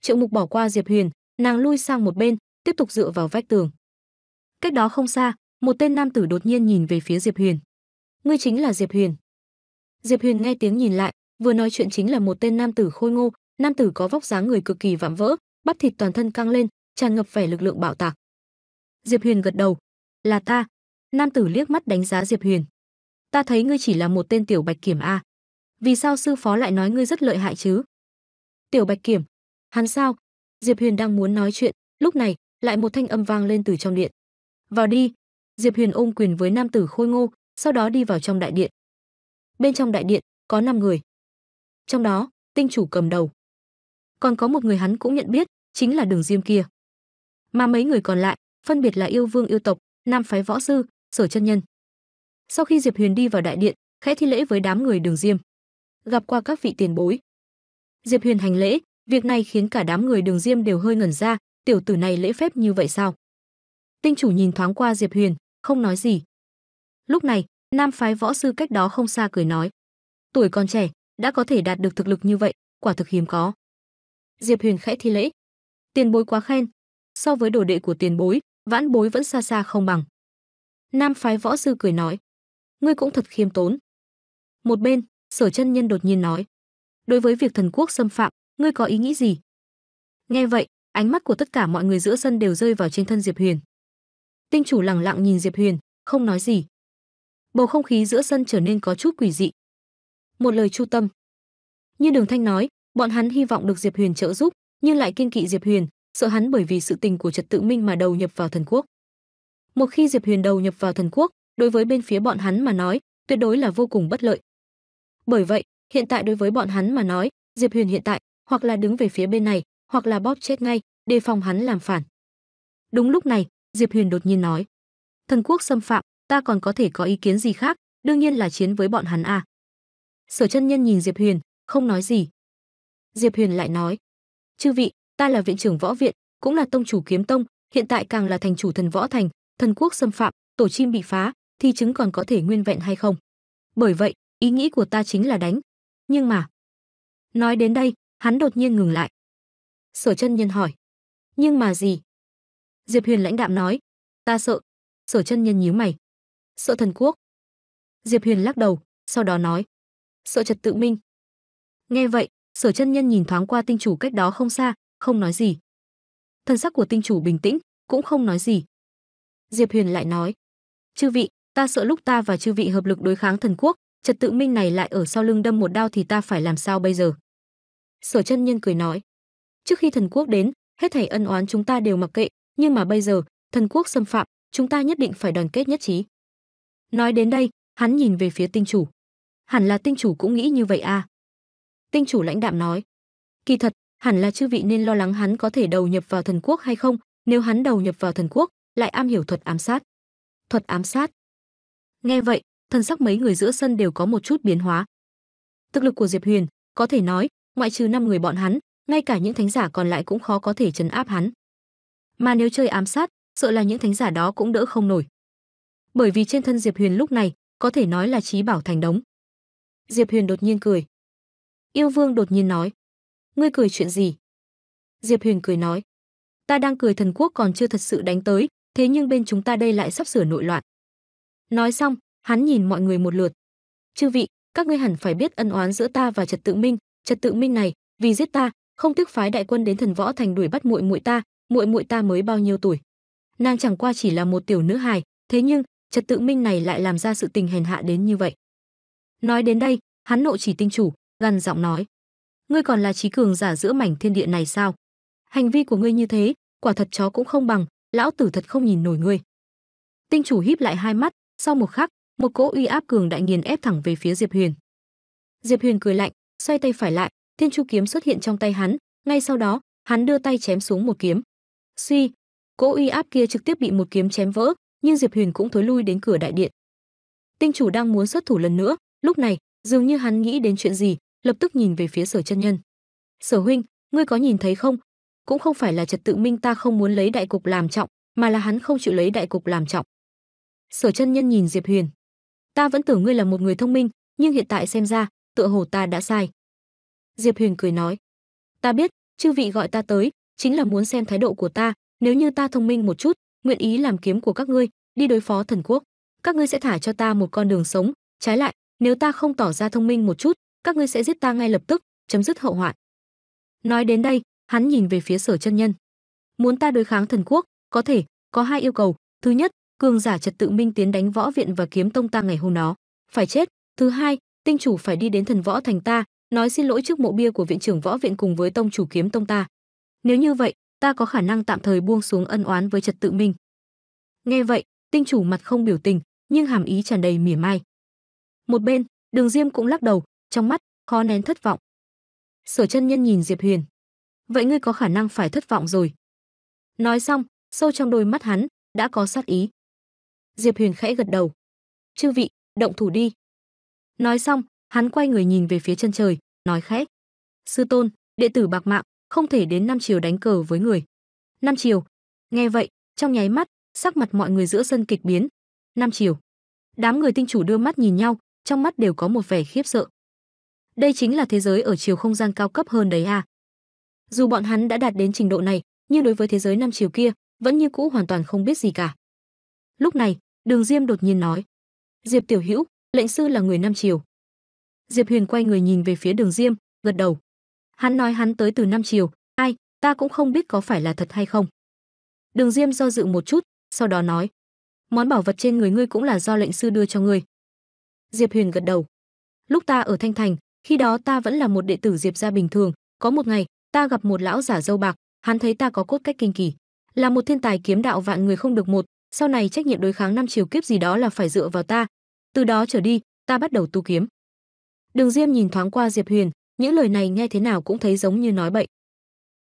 Triệu Mục bỏ qua Diệp Huyền, nàng lui sang một bên, tiếp tục dựa vào vách tường. Cách đó không xa, một tên nam tử đột nhiên nhìn về phía Diệp Huyền. "Ngươi chính là Diệp Huyền?" Diệp Huyền nghe tiếng nhìn lại, vừa nói chuyện chính là một tên nam tử khôi ngô, nam tử có vóc dáng người cực kỳ vạm vỡ, bắp thịt toàn thân căng lên, tràn ngập vẻ lực lượng bạo tạc. Diệp Huyền gật đầu, "Là ta, Nam tử liếc mắt đánh giá Diệp Huyền. Ta thấy ngươi chỉ là một tên tiểu bạch kiểm a. Vì sao sư phó lại nói ngươi rất lợi hại chứ? Tiểu bạch kiểm? Hắn sao? Diệp Huyền đang muốn nói chuyện, lúc này lại một thanh âm vang lên từ trong điện. Vào đi. Diệp Huyền ôm quyền với nam tử khôi ngô, sau đó đi vào trong đại điện. Bên trong đại điện có 5 người. Trong đó, tinh chủ cầm đầu. Còn có một người hắn cũng nhận biết, chính là Đường Diêm kia. Mà mấy người còn lại, phân biệt là yêu vương yêu tộc, nam phái võ sư, sở chân nhân sau khi diệp huyền đi vào đại điện khẽ thi lễ với đám người đường diêm gặp qua các vị tiền bối diệp huyền hành lễ việc này khiến cả đám người đường diêm đều hơi ngẩn ra tiểu tử này lễ phép như vậy sao tinh chủ nhìn thoáng qua diệp huyền không nói gì lúc này nam phái võ sư cách đó không xa cười nói tuổi còn trẻ đã có thể đạt được thực lực như vậy quả thực hiếm có diệp huyền khẽ thi lễ tiền bối quá khen so với đồ đệ của tiền bối vãn bối vẫn xa xa không bằng Nam phái võ sư cười nói, ngươi cũng thật khiêm tốn. Một bên, Sở Chân Nhân đột nhiên nói, đối với việc thần quốc xâm phạm, ngươi có ý nghĩ gì? Nghe vậy, ánh mắt của tất cả mọi người giữa sân đều rơi vào trên thân Diệp Huyền. Tinh chủ lặng lặng nhìn Diệp Huyền, không nói gì. Bầu không khí giữa sân trở nên có chút quỷ dị. Một lời chu tâm. Như Đường Thanh nói, bọn hắn hy vọng được Diệp Huyền trợ giúp, nhưng lại kiên kỵ Diệp Huyền, sợ hắn bởi vì sự tình của trật tự minh mà đầu nhập vào thần quốc một khi Diệp Huyền đầu nhập vào thần quốc, đối với bên phía bọn hắn mà nói, tuyệt đối là vô cùng bất lợi. Bởi vậy, hiện tại đối với bọn hắn mà nói, Diệp Huyền hiện tại hoặc là đứng về phía bên này, hoặc là bóp chết ngay, đề phòng hắn làm phản. Đúng lúc này, Diệp Huyền đột nhiên nói: "Thần quốc xâm phạm, ta còn có thể có ý kiến gì khác, đương nhiên là chiến với bọn hắn a." À. Sở Chân Nhân nhìn Diệp Huyền, không nói gì. Diệp Huyền lại nói: "Chư vị, ta là viện trưởng võ viện, cũng là tông chủ kiếm tông, hiện tại càng là thành chủ thần võ thành, thần quốc xâm phạm, tổ chim bị phá, thì trứng còn có thể nguyên vẹn hay không? Bởi vậy, ý nghĩ của ta chính là đánh. Nhưng mà... Nói đến đây, hắn đột nhiên ngừng lại. Sở chân nhân hỏi. Nhưng mà gì? Diệp Huyền lãnh đạm nói. Ta sợ. Sở chân nhân nhíu mày. Sợ thần quốc. Diệp Huyền lắc đầu, sau đó nói. Sợ trật tự minh. Nghe vậy, sở chân nhân nhìn thoáng qua tinh chủ cách đó không xa, không nói gì. Thần sắc của tinh chủ bình tĩnh, cũng không nói gì, Diệp Huyền lại nói: "Chư vị, ta sợ lúc ta và chư vị hợp lực đối kháng thần quốc, Trật Tự Minh này lại ở sau lưng đâm một đao thì ta phải làm sao bây giờ?" Sở Chân Nhân cười nói: "Trước khi thần quốc đến, hết thảy ân oán chúng ta đều mặc kệ, nhưng mà bây giờ, thần quốc xâm phạm, chúng ta nhất định phải đoàn kết nhất trí." Nói đến đây, hắn nhìn về phía Tinh chủ. Hẳn là Tinh chủ cũng nghĩ như vậy à? Tinh chủ lãnh đạm nói: "Kỳ thật, hẳn là chư vị nên lo lắng hắn có thể đầu nhập vào thần quốc hay không, nếu hắn đầu nhập vào thần quốc, lại am hiểu thuật ám sát. Thuật ám sát. Nghe vậy, thân sắc mấy người giữa sân đều có một chút biến hóa. Thực lực của Diệp Huyền, có thể nói, ngoại trừ năm người bọn hắn, ngay cả những thánh giả còn lại cũng khó có thể chấn áp hắn. Mà nếu chơi ám sát, sợ là những thánh giả đó cũng đỡ không nổi. Bởi vì trên thân Diệp Huyền lúc này, có thể nói là trí bảo thành đống. Diệp Huyền đột nhiên cười. Yêu Vương đột nhiên nói: "Ngươi cười chuyện gì?" Diệp Huyền cười nói: "Ta đang cười thần quốc còn chưa thật sự đánh tới, thế nhưng bên chúng ta đây lại sắp sửa nội loạn. Nói xong, hắn nhìn mọi người một lượt. Chư vị, các ngươi hẳn phải biết ân oán giữa ta và Trật Tự Minh, Trật Tự Minh này, vì giết ta, không tiếc phái đại quân đến Thần Võ Thành đuổi bắt muội muội ta, muội muội ta mới bao nhiêu tuổi. Nàng chẳng qua chỉ là một tiểu nữ hài, thế nhưng Trật Tự Minh này lại làm ra sự tình hèn hạ đến như vậy. Nói đến đây, hắn nộ chỉ tinh chủ, gằn giọng nói: "Ngươi còn là trí cường giả giữa mảnh thiên địa này sao? Hành vi của ngươi như thế, quả thật chó cũng không bằng, lão tử thật không nhìn nổi ngươi. Tinh chủ híp lại hai mắt, sau một khắc, một cỗ uy áp cường đại nghiền ép thẳng về phía Diệp Huyền. Diệp Huyền cười lạnh, xoay tay phải lại, Thiên Chu kiếm xuất hiện trong tay hắn, ngay sau đó, hắn đưa tay chém xuống một kiếm. Suy, cỗ uy áp kia trực tiếp bị một kiếm chém vỡ, nhưng Diệp Huyền cũng thối lui đến cửa đại điện. Tinh chủ đang muốn xuất thủ lần nữa, lúc này, dường như hắn nghĩ đến chuyện gì, lập tức nhìn về phía Sở Chân Nhân. "Sở huynh, ngươi có nhìn thấy không, cũng không phải là trật tự minh ta không muốn lấy đại cục làm trọng, mà là hắn không chịu lấy đại cục làm trọng. Sở chân nhân nhìn Diệp Huyền. Ta vẫn tưởng ngươi là một người thông minh, nhưng hiện tại xem ra, tựa hồ ta đã sai. Diệp Huyền cười nói. Ta biết, chư vị gọi ta tới, chính là muốn xem thái độ của ta, nếu như ta thông minh một chút, nguyện ý làm kiếm của các ngươi, đi đối phó thần quốc. Các ngươi sẽ thả cho ta một con đường sống, trái lại, nếu ta không tỏ ra thông minh một chút, các ngươi sẽ giết ta ngay lập tức, chấm dứt hậu hoạn. Nói đến đây, hắn nhìn về phía sở chân nhân muốn ta đối kháng thần quốc có thể có hai yêu cầu thứ nhất cường giả trật tự minh tiến đánh võ viện và kiếm tông ta ngày hôm đó phải chết thứ hai tinh chủ phải đi đến thần võ thành ta nói xin lỗi trước mộ bia của viện trưởng võ viện cùng với tông chủ kiếm tông ta nếu như vậy ta có khả năng tạm thời buông xuống ân oán với trật tự minh nghe vậy tinh chủ mặt không biểu tình nhưng hàm ý tràn đầy mỉa mai một bên đường diêm cũng lắc đầu trong mắt khó nén thất vọng sở chân nhân nhìn diệp huyền vậy ngươi có khả năng phải thất vọng rồi. Nói xong, sâu trong đôi mắt hắn đã có sát ý. Diệp Huyền khẽ gật đầu. "Chư vị, động thủ đi." Nói xong, hắn quay người nhìn về phía chân trời, nói khẽ: "Sư tôn, đệ tử bạc mạng, không thể đến năm chiều đánh cờ với người." Năm chiều. Nghe vậy, trong nháy mắt, sắc mặt mọi người giữa sân kịch biến. Năm chiều. Đám người tinh chủ đưa mắt nhìn nhau, trong mắt đều có một vẻ khiếp sợ. Đây chính là thế giới ở chiều không gian cao cấp hơn đấy à? Dù bọn hắn đã đạt đến trình độ này, nhưng đối với thế giới năm chiều kia, vẫn như cũ hoàn toàn không biết gì cả. Lúc này, Đường Diêm đột nhiên nói: "Diệp Tiểu Hữu, lệnh sư là người năm chiều." Diệp Huyền quay người nhìn về phía Đường Diêm, gật đầu. Hắn nói hắn tới từ năm chiều, ai, ta cũng không biết có phải là thật hay không. Đường Diêm do dự một chút, sau đó nói: "Món bảo vật trên người ngươi cũng là do lệnh sư đưa cho ngươi." Diệp Huyền gật đầu. "Lúc ta ở Thanh Thành, khi đó ta vẫn là một đệ tử Diệp gia bình thường, có một ngày, ta gặp một lão giả dâu bạc, hắn thấy ta có cốt cách kinh kỳ, là một thiên tài kiếm đạo vạn người không được một, sau này trách nhiệm đối kháng năm triều kiếp gì đó là phải dựa vào ta. Từ đó trở đi, ta bắt đầu tu kiếm. Đường Diêm nhìn thoáng qua Diệp Huyền, những lời này nghe thế nào cũng thấy giống như nói bậy.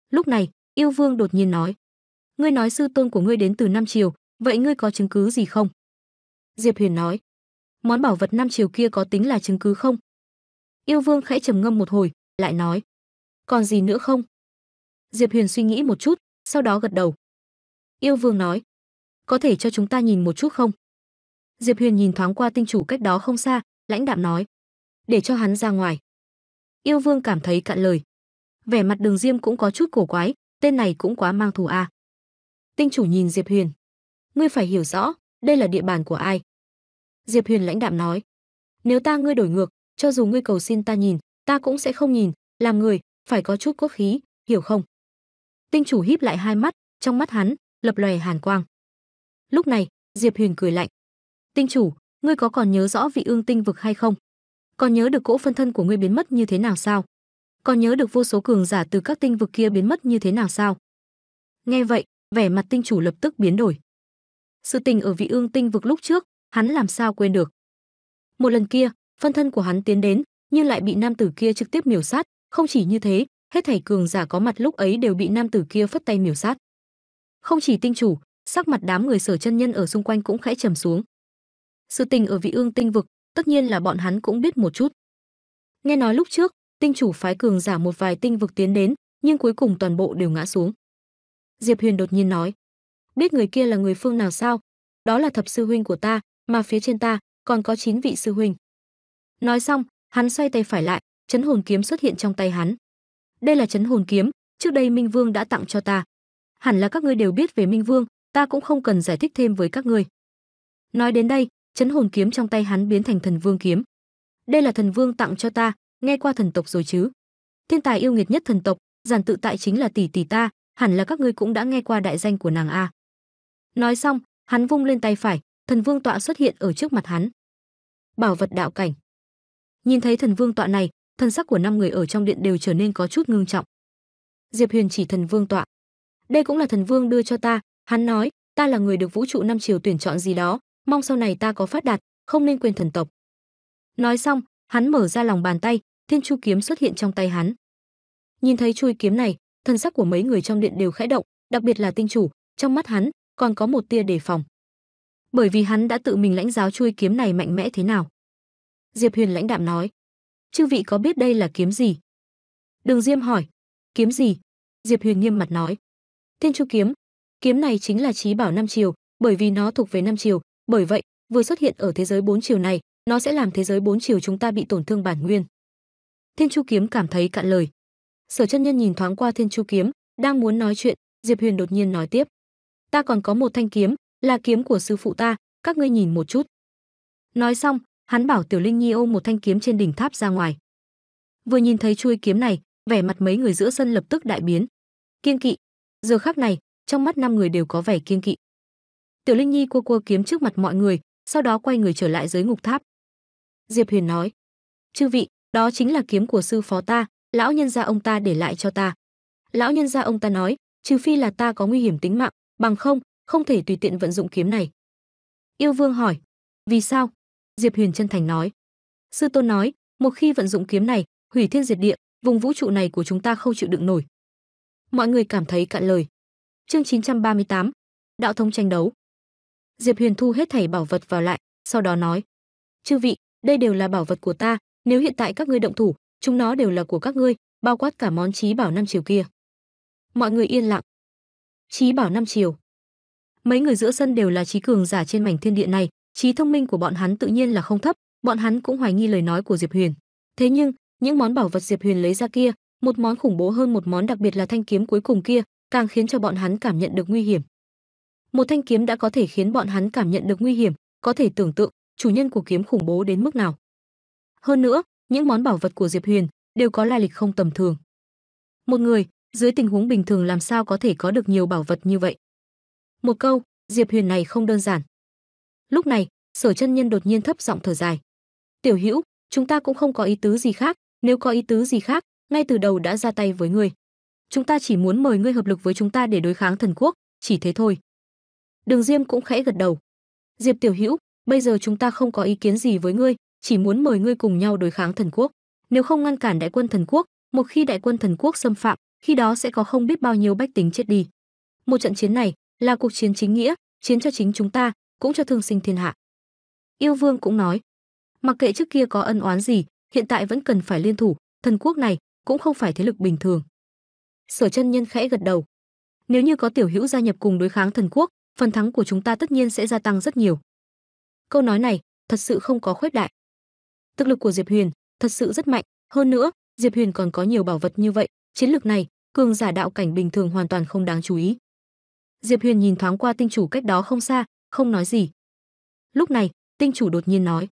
Lúc này, Yêu Vương đột nhiên nói: "Ngươi nói sư tôn của ngươi đến từ năm triều, vậy ngươi có chứng cứ gì không?" Diệp Huyền nói: "Món bảo vật năm triều kia có tính là chứng cứ không?" Yêu Vương khẽ trầm ngâm một hồi, lại nói: còn gì nữa không? Diệp Huyền suy nghĩ một chút, sau đó gật đầu. Yêu Vương nói, có thể cho chúng ta nhìn một chút không? Diệp Huyền nhìn thoáng qua tinh chủ cách đó không xa, lãnh đạm nói, để cho hắn ra ngoài. Yêu Vương cảm thấy cạn lời. Vẻ mặt Đường Diêm cũng có chút cổ quái, tên này cũng quá mang thù a. À. Tinh chủ nhìn Diệp Huyền, ngươi phải hiểu rõ, đây là địa bàn của ai. Diệp Huyền lãnh đạm nói, nếu ta ngươi đổi ngược, cho dù ngươi cầu xin ta nhìn, ta cũng sẽ không nhìn, làm người, phải có chút cốt khí, hiểu không? Tinh chủ híp lại hai mắt, trong mắt hắn lập lòe hàn quang. Lúc này, Diệp Huyền cười lạnh. "Tinh chủ, ngươi có còn nhớ rõ vị ương tinh vực hay không? Còn nhớ được cỗ phân thân của ngươi biến mất như thế nào sao? Còn nhớ được vô số cường giả từ các tinh vực kia biến mất như thế nào sao?" Nghe vậy, vẻ mặt tinh chủ lập tức biến đổi. Sự tình ở vị ương tinh vực lúc trước, hắn làm sao quên được. Một lần kia, phân thân của hắn tiến đến, nhưng lại bị nam tử kia trực tiếp miểu sát, không chỉ như thế, hết thảy cường giả có mặt lúc ấy đều bị nam tử kia phất tay miểu sát. Không chỉ tinh chủ, sắc mặt đám người sở chân nhân ở xung quanh cũng khẽ trầm xuống. Sự tình ở vị ương tinh vực, tất nhiên là bọn hắn cũng biết một chút. Nghe nói lúc trước, tinh chủ phái cường giả một vài tinh vực tiến đến, nhưng cuối cùng toàn bộ đều ngã xuống. Diệp Huyền đột nhiên nói, biết người kia là người phương nào sao? Đó là thập sư huynh của ta, mà phía trên ta còn có chín vị sư huynh. Nói xong, hắn xoay tay phải lại, chấn hồn kiếm xuất hiện trong tay hắn. Đây là chấn hồn kiếm, trước đây Minh Vương đã tặng cho ta. Hẳn là các ngươi đều biết về Minh Vương, ta cũng không cần giải thích thêm với các ngươi. Nói đến đây, chấn hồn kiếm trong tay hắn biến thành thần vương kiếm. Đây là thần vương tặng cho ta, nghe qua thần tộc rồi chứ? Thiên tài yêu nghiệt nhất thần tộc, giản tự tại chính là tỷ tỷ ta, hẳn là các ngươi cũng đã nghe qua đại danh của nàng a. Nói xong, hắn vung lên tay phải, thần vương tọa xuất hiện ở trước mặt hắn. Bảo vật đạo cảnh. Nhìn thấy thần vương tọa này, thân sắc của năm người ở trong điện đều trở nên có chút ngưng trọng diệp huyền chỉ thần vương tọa đây cũng là thần vương đưa cho ta hắn nói ta là người được vũ trụ năm triều tuyển chọn gì đó mong sau này ta có phát đạt không nên quên thần tộc nói xong hắn mở ra lòng bàn tay thiên chu kiếm xuất hiện trong tay hắn nhìn thấy chui kiếm này thân sắc của mấy người trong điện đều khẽ động đặc biệt là tinh chủ trong mắt hắn còn có một tia đề phòng bởi vì hắn đã tự mình lãnh giáo chui kiếm này mạnh mẽ thế nào diệp huyền lãnh đạm nói chư vị có biết đây là kiếm gì? Đường Diêm hỏi. Kiếm gì? Diệp Huyền nghiêm mặt nói. Thiên Chu kiếm. Kiếm này chính là trí bảo năm triều, bởi vì nó thuộc về năm triều, bởi vậy, vừa xuất hiện ở thế giới bốn triều này, nó sẽ làm thế giới bốn triều chúng ta bị tổn thương bản nguyên. Thiên Chu kiếm cảm thấy cạn lời. Sở Chân Nhân nhìn thoáng qua Thiên Chu kiếm, đang muốn nói chuyện, Diệp Huyền đột nhiên nói tiếp: "Ta còn có một thanh kiếm, là kiếm của sư phụ ta, các ngươi nhìn một chút." Nói xong, Hắn bảo Tiểu Linh Nhi ôm một thanh kiếm trên đỉnh tháp ra ngoài. Vừa nhìn thấy chuôi kiếm này, vẻ mặt mấy người giữa sân lập tức đại biến. Kiên kỵ. Giờ khắc này, trong mắt năm người đều có vẻ kiên kỵ. Tiểu Linh Nhi cua cua kiếm trước mặt mọi người, sau đó quay người trở lại dưới ngục tháp. Diệp Huyền nói: "Chư vị, đó chính là kiếm của sư phó ta, lão nhân gia ông ta để lại cho ta." Lão nhân gia ông ta nói: "Trừ phi là ta có nguy hiểm tính mạng, bằng không, không thể tùy tiện vận dụng kiếm này." Yêu Vương hỏi: "Vì sao?" Diệp Huyền chân thành nói. Sư tôn nói, một khi vận dụng kiếm này, hủy thiên diệt địa, vùng vũ trụ này của chúng ta không chịu đựng nổi. Mọi người cảm thấy cạn lời. Chương 938, đạo thông tranh đấu. Diệp Huyền thu hết thảy bảo vật vào lại, sau đó nói: "Chư vị, đây đều là bảo vật của ta, nếu hiện tại các ngươi động thủ, chúng nó đều là của các ngươi, bao quát cả món chí bảo năm chiều kia." Mọi người yên lặng. Chí bảo năm chiều. Mấy người giữa sân đều là chí cường giả trên mảnh thiên địa này, trí thông minh của bọn hắn tự nhiên là không thấp, bọn hắn cũng hoài nghi lời nói của Diệp Huyền. Thế nhưng, những món bảo vật Diệp Huyền lấy ra kia, một món khủng bố hơn một món đặc biệt là thanh kiếm cuối cùng kia, càng khiến cho bọn hắn cảm nhận được nguy hiểm. Một thanh kiếm đã có thể khiến bọn hắn cảm nhận được nguy hiểm, có thể tưởng tượng chủ nhân của kiếm khủng bố đến mức nào. Hơn nữa, những món bảo vật của Diệp Huyền đều có lai lịch không tầm thường. Một người, dưới tình huống bình thường làm sao có thể có được nhiều bảo vật như vậy? Một câu, Diệp Huyền này không đơn giản lúc này sở chân nhân đột nhiên thấp giọng thở dài tiểu hữu chúng ta cũng không có ý tứ gì khác nếu có ý tứ gì khác ngay từ đầu đã ra tay với ngươi chúng ta chỉ muốn mời ngươi hợp lực với chúng ta để đối kháng thần quốc chỉ thế thôi đường diêm cũng khẽ gật đầu diệp tiểu hữu bây giờ chúng ta không có ý kiến gì với ngươi chỉ muốn mời ngươi cùng nhau đối kháng thần quốc nếu không ngăn cản đại quân thần quốc một khi đại quân thần quốc xâm phạm khi đó sẽ có không biết bao nhiêu bách tính chết đi một trận chiến này là cuộc chiến chính nghĩa chiến cho chính chúng ta cũng cho thương sinh thiên hạ. Yêu Vương cũng nói, mặc kệ trước kia có ân oán gì, hiện tại vẫn cần phải liên thủ, thần quốc này cũng không phải thế lực bình thường. Sở chân nhân khẽ gật đầu. Nếu như có tiểu hữu gia nhập cùng đối kháng thần quốc, phần thắng của chúng ta tất nhiên sẽ gia tăng rất nhiều. Câu nói này thật sự không có khuếch đại. Thực lực của Diệp Huyền thật sự rất mạnh, hơn nữa, Diệp Huyền còn có nhiều bảo vật như vậy, chiến lược này, cường giả đạo cảnh bình thường hoàn toàn không đáng chú ý. Diệp Huyền nhìn thoáng qua tinh chủ cách đó không xa, không nói gì. Lúc này, tinh chủ đột nhiên nói: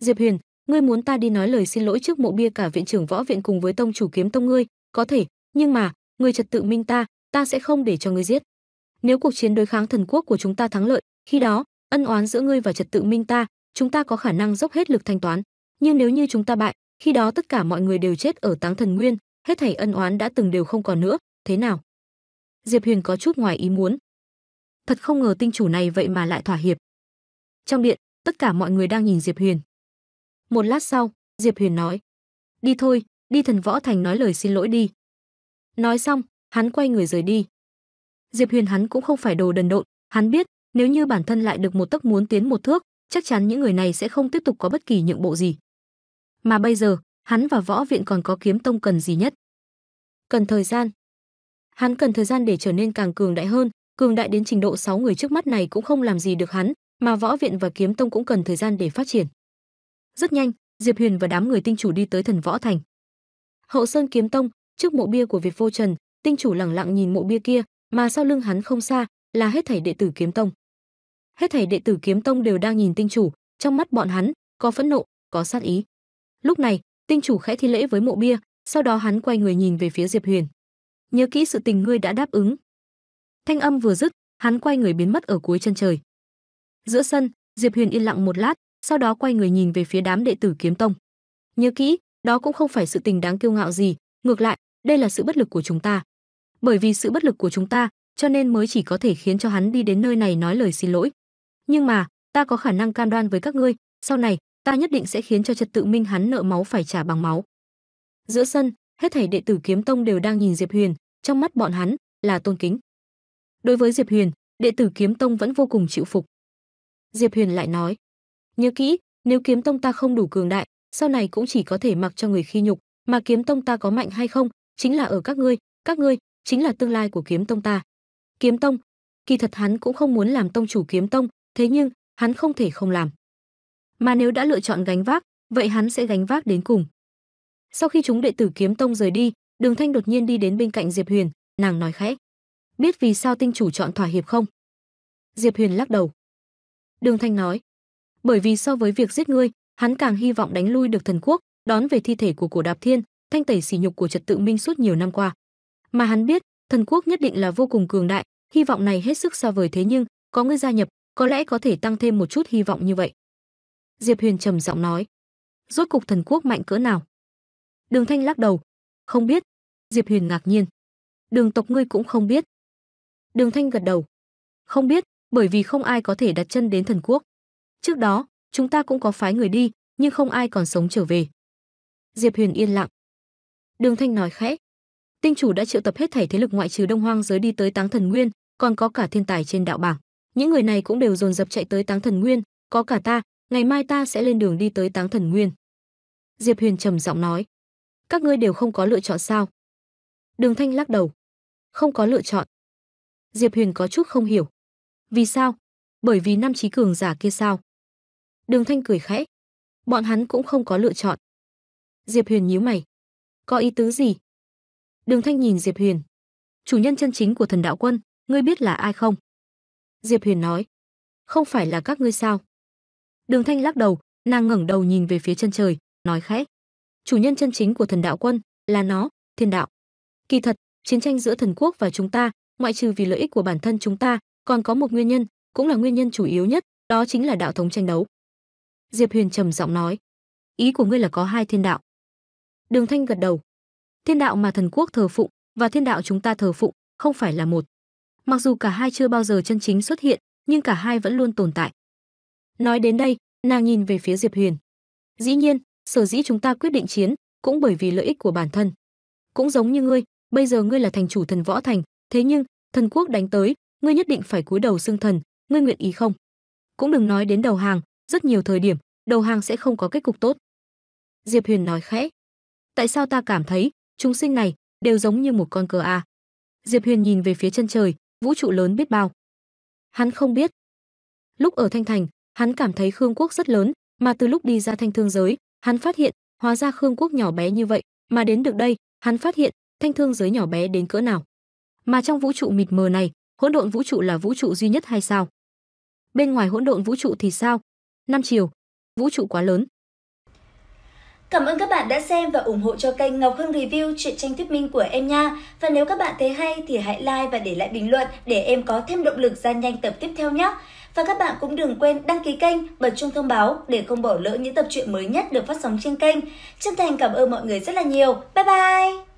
"Diệp Huyền, ngươi muốn ta đi nói lời xin lỗi trước mộ bia cả viện trưởng võ viện cùng với tông chủ kiếm tông ngươi, có thể, nhưng mà, ngươi trật tự minh ta, ta sẽ không để cho ngươi giết. Nếu cuộc chiến đối kháng thần quốc của chúng ta thắng lợi, khi đó, ân oán giữa ngươi và trật tự minh ta, chúng ta có khả năng dốc hết lực thanh toán, nhưng nếu như chúng ta bại, khi đó tất cả mọi người đều chết ở Táng Thần Nguyên, hết thảy ân oán đã từng đều không còn nữa, thế nào?" Diệp Huyền có chút ngoài ý muốn, thật không ngờ tinh chủ này vậy mà lại thỏa hiệp. Trong điện, tất cả mọi người đang nhìn Diệp Huyền. Một lát sau, Diệp Huyền nói: "Đi thôi, đi Thần Võ Thành nói lời xin lỗi đi." Nói xong, hắn quay người rời đi. Diệp Huyền hắn cũng không phải đồ đần độn, hắn biết, nếu như bản thân lại được một tấc muốn tiến một thước, chắc chắn những người này sẽ không tiếp tục có bất kỳ nhượng bộ gì. Mà bây giờ, hắn và võ viện còn có kiếm tông cần gì nhất? Cần thời gian. Hắn cần thời gian để trở nên càng cường đại hơn, cường đại đến trình độ 6 người trước mắt này cũng không làm gì được hắn, mà võ viện và kiếm tông cũng cần thời gian để phát triển. Rất nhanh, Diệp Huyền và đám người tinh chủ đi tới Thần Võ Thành. Hậu Sơn Kiếm Tông, trước mộ bia của Việt Vô Trần, tinh chủ lẳng lặng nhìn mộ bia kia, mà sau lưng hắn không xa là hết thảy đệ tử kiếm tông. Hết thảy đệ tử kiếm tông đều đang nhìn tinh chủ, trong mắt bọn hắn có phẫn nộ, có sát ý. Lúc này, tinh chủ khẽ thi lễ với mộ bia, sau đó hắn quay người nhìn về phía Diệp Huyền. Nhớ kỹ sự tình ngươi đã đáp ứng, Thanh âm vừa dứt, hắn quay người biến mất ở cuối chân trời. Giữa sân, Diệp Huyền yên lặng một lát, sau đó quay người nhìn về phía đám đệ tử kiếm tông. Nhớ kỹ, đó cũng không phải sự tình đáng kiêu ngạo gì, ngược lại, đây là sự bất lực của chúng ta. Bởi vì sự bất lực của chúng ta, cho nên mới chỉ có thể khiến cho hắn đi đến nơi này nói lời xin lỗi. Nhưng mà, ta có khả năng cam đoan với các ngươi, sau này, ta nhất định sẽ khiến cho trật tự minh hắn nợ máu phải trả bằng máu. Giữa sân, hết thảy đệ tử kiếm tông đều đang nhìn Diệp Huyền, trong mắt bọn hắn là tôn kính. Đối với Diệp Huyền, đệ tử Kiếm Tông vẫn vô cùng chịu phục. Diệp Huyền lại nói: "Nhớ kỹ, nếu Kiếm Tông ta không đủ cường đại, sau này cũng chỉ có thể mặc cho người khi nhục, mà Kiếm Tông ta có mạnh hay không, chính là ở các ngươi, các ngươi chính là tương lai của Kiếm Tông ta." Kiếm Tông, kỳ thật hắn cũng không muốn làm tông chủ Kiếm Tông, thế nhưng hắn không thể không làm. Mà nếu đã lựa chọn gánh vác, vậy hắn sẽ gánh vác đến cùng. Sau khi chúng đệ tử Kiếm Tông rời đi, Đường Thanh đột nhiên đi đến bên cạnh Diệp Huyền, nàng nói khẽ: biết vì sao tinh chủ chọn thỏa hiệp không? Diệp Huyền lắc đầu. Đường Thanh nói, bởi vì so với việc giết ngươi, hắn càng hy vọng đánh lui được thần quốc, đón về thi thể của cổ Đạp Thiên, thanh tẩy sỉ nhục của trật tự minh suốt nhiều năm qua. Mà hắn biết, thần quốc nhất định là vô cùng cường đại, hy vọng này hết sức xa vời thế nhưng, có ngươi gia nhập, có lẽ có thể tăng thêm một chút hy vọng như vậy. Diệp Huyền trầm giọng nói, rốt cục thần quốc mạnh cỡ nào? Đường Thanh lắc đầu, không biết. Diệp Huyền ngạc nhiên, Đường tộc ngươi cũng không biết. Đường Thanh gật đầu. Không biết, bởi vì không ai có thể đặt chân đến thần quốc. Trước đó, chúng ta cũng có phái người đi, nhưng không ai còn sống trở về. Diệp Huyền yên lặng. Đường Thanh nói khẽ. Tinh chủ đã triệu tập hết thảy thế lực ngoại trừ Đông Hoang giới đi tới Táng Thần Nguyên, còn có cả thiên tài trên đạo bảng. Những người này cũng đều dồn dập chạy tới Táng Thần Nguyên, có cả ta, ngày mai ta sẽ lên đường đi tới Táng Thần Nguyên. Diệp Huyền trầm giọng nói. Các ngươi đều không có lựa chọn sao? Đường Thanh lắc đầu. Không có lựa chọn. Diệp Huyền có chút không hiểu. Vì sao? Bởi vì năm trí cường giả kia sao? Đường Thanh cười khẽ. Bọn hắn cũng không có lựa chọn. Diệp Huyền nhíu mày. Có ý tứ gì? Đường Thanh nhìn Diệp Huyền. Chủ nhân chân chính của thần đạo quân, ngươi biết là ai không? Diệp Huyền nói. Không phải là các ngươi sao? Đường Thanh lắc đầu, nàng ngẩng đầu nhìn về phía chân trời, nói khẽ. Chủ nhân chân chính của thần đạo quân là nó, thiên đạo. Kỳ thật, chiến tranh giữa thần quốc và chúng ta ngoại trừ vì lợi ích của bản thân chúng ta, còn có một nguyên nhân, cũng là nguyên nhân chủ yếu nhất, đó chính là đạo thống tranh đấu. Diệp Huyền trầm giọng nói, ý của ngươi là có hai thiên đạo. Đường Thanh gật đầu. Thiên đạo mà thần quốc thờ phụng và thiên đạo chúng ta thờ phụng không phải là một. Mặc dù cả hai chưa bao giờ chân chính xuất hiện, nhưng cả hai vẫn luôn tồn tại. Nói đến đây, nàng nhìn về phía Diệp Huyền. Dĩ nhiên, sở dĩ chúng ta quyết định chiến cũng bởi vì lợi ích của bản thân. Cũng giống như ngươi, bây giờ ngươi là thành chủ thần võ thành, thế nhưng thần quốc đánh tới ngươi nhất định phải cúi đầu xưng thần ngươi nguyện ý không cũng đừng nói đến đầu hàng rất nhiều thời điểm đầu hàng sẽ không có kết cục tốt diệp huyền nói khẽ tại sao ta cảm thấy chúng sinh này đều giống như một con cờ a diệp huyền nhìn về phía chân trời vũ trụ lớn biết bao hắn không biết lúc ở thanh thành hắn cảm thấy khương quốc rất lớn mà từ lúc đi ra thanh thương giới hắn phát hiện hóa ra khương quốc nhỏ bé như vậy mà đến được đây hắn phát hiện thanh thương giới nhỏ bé đến cỡ nào mà trong vũ trụ mịt mờ này, hỗn độn vũ trụ là vũ trụ duy nhất hay sao? Bên ngoài hỗn độn vũ trụ thì sao? Năm chiều, vũ trụ quá lớn. Cảm ơn các bạn đã xem và ủng hộ cho kênh Ngọc Hưng Review truyện tranh thuyết minh của em nha. Và nếu các bạn thấy hay thì hãy like và để lại bình luận để em có thêm động lực ra nhanh tập tiếp theo nhé. Và các bạn cũng đừng quên đăng ký kênh, bật chuông thông báo để không bỏ lỡ những tập truyện mới nhất được phát sóng trên kênh. Chân thành cảm ơn mọi người rất là nhiều. Bye bye!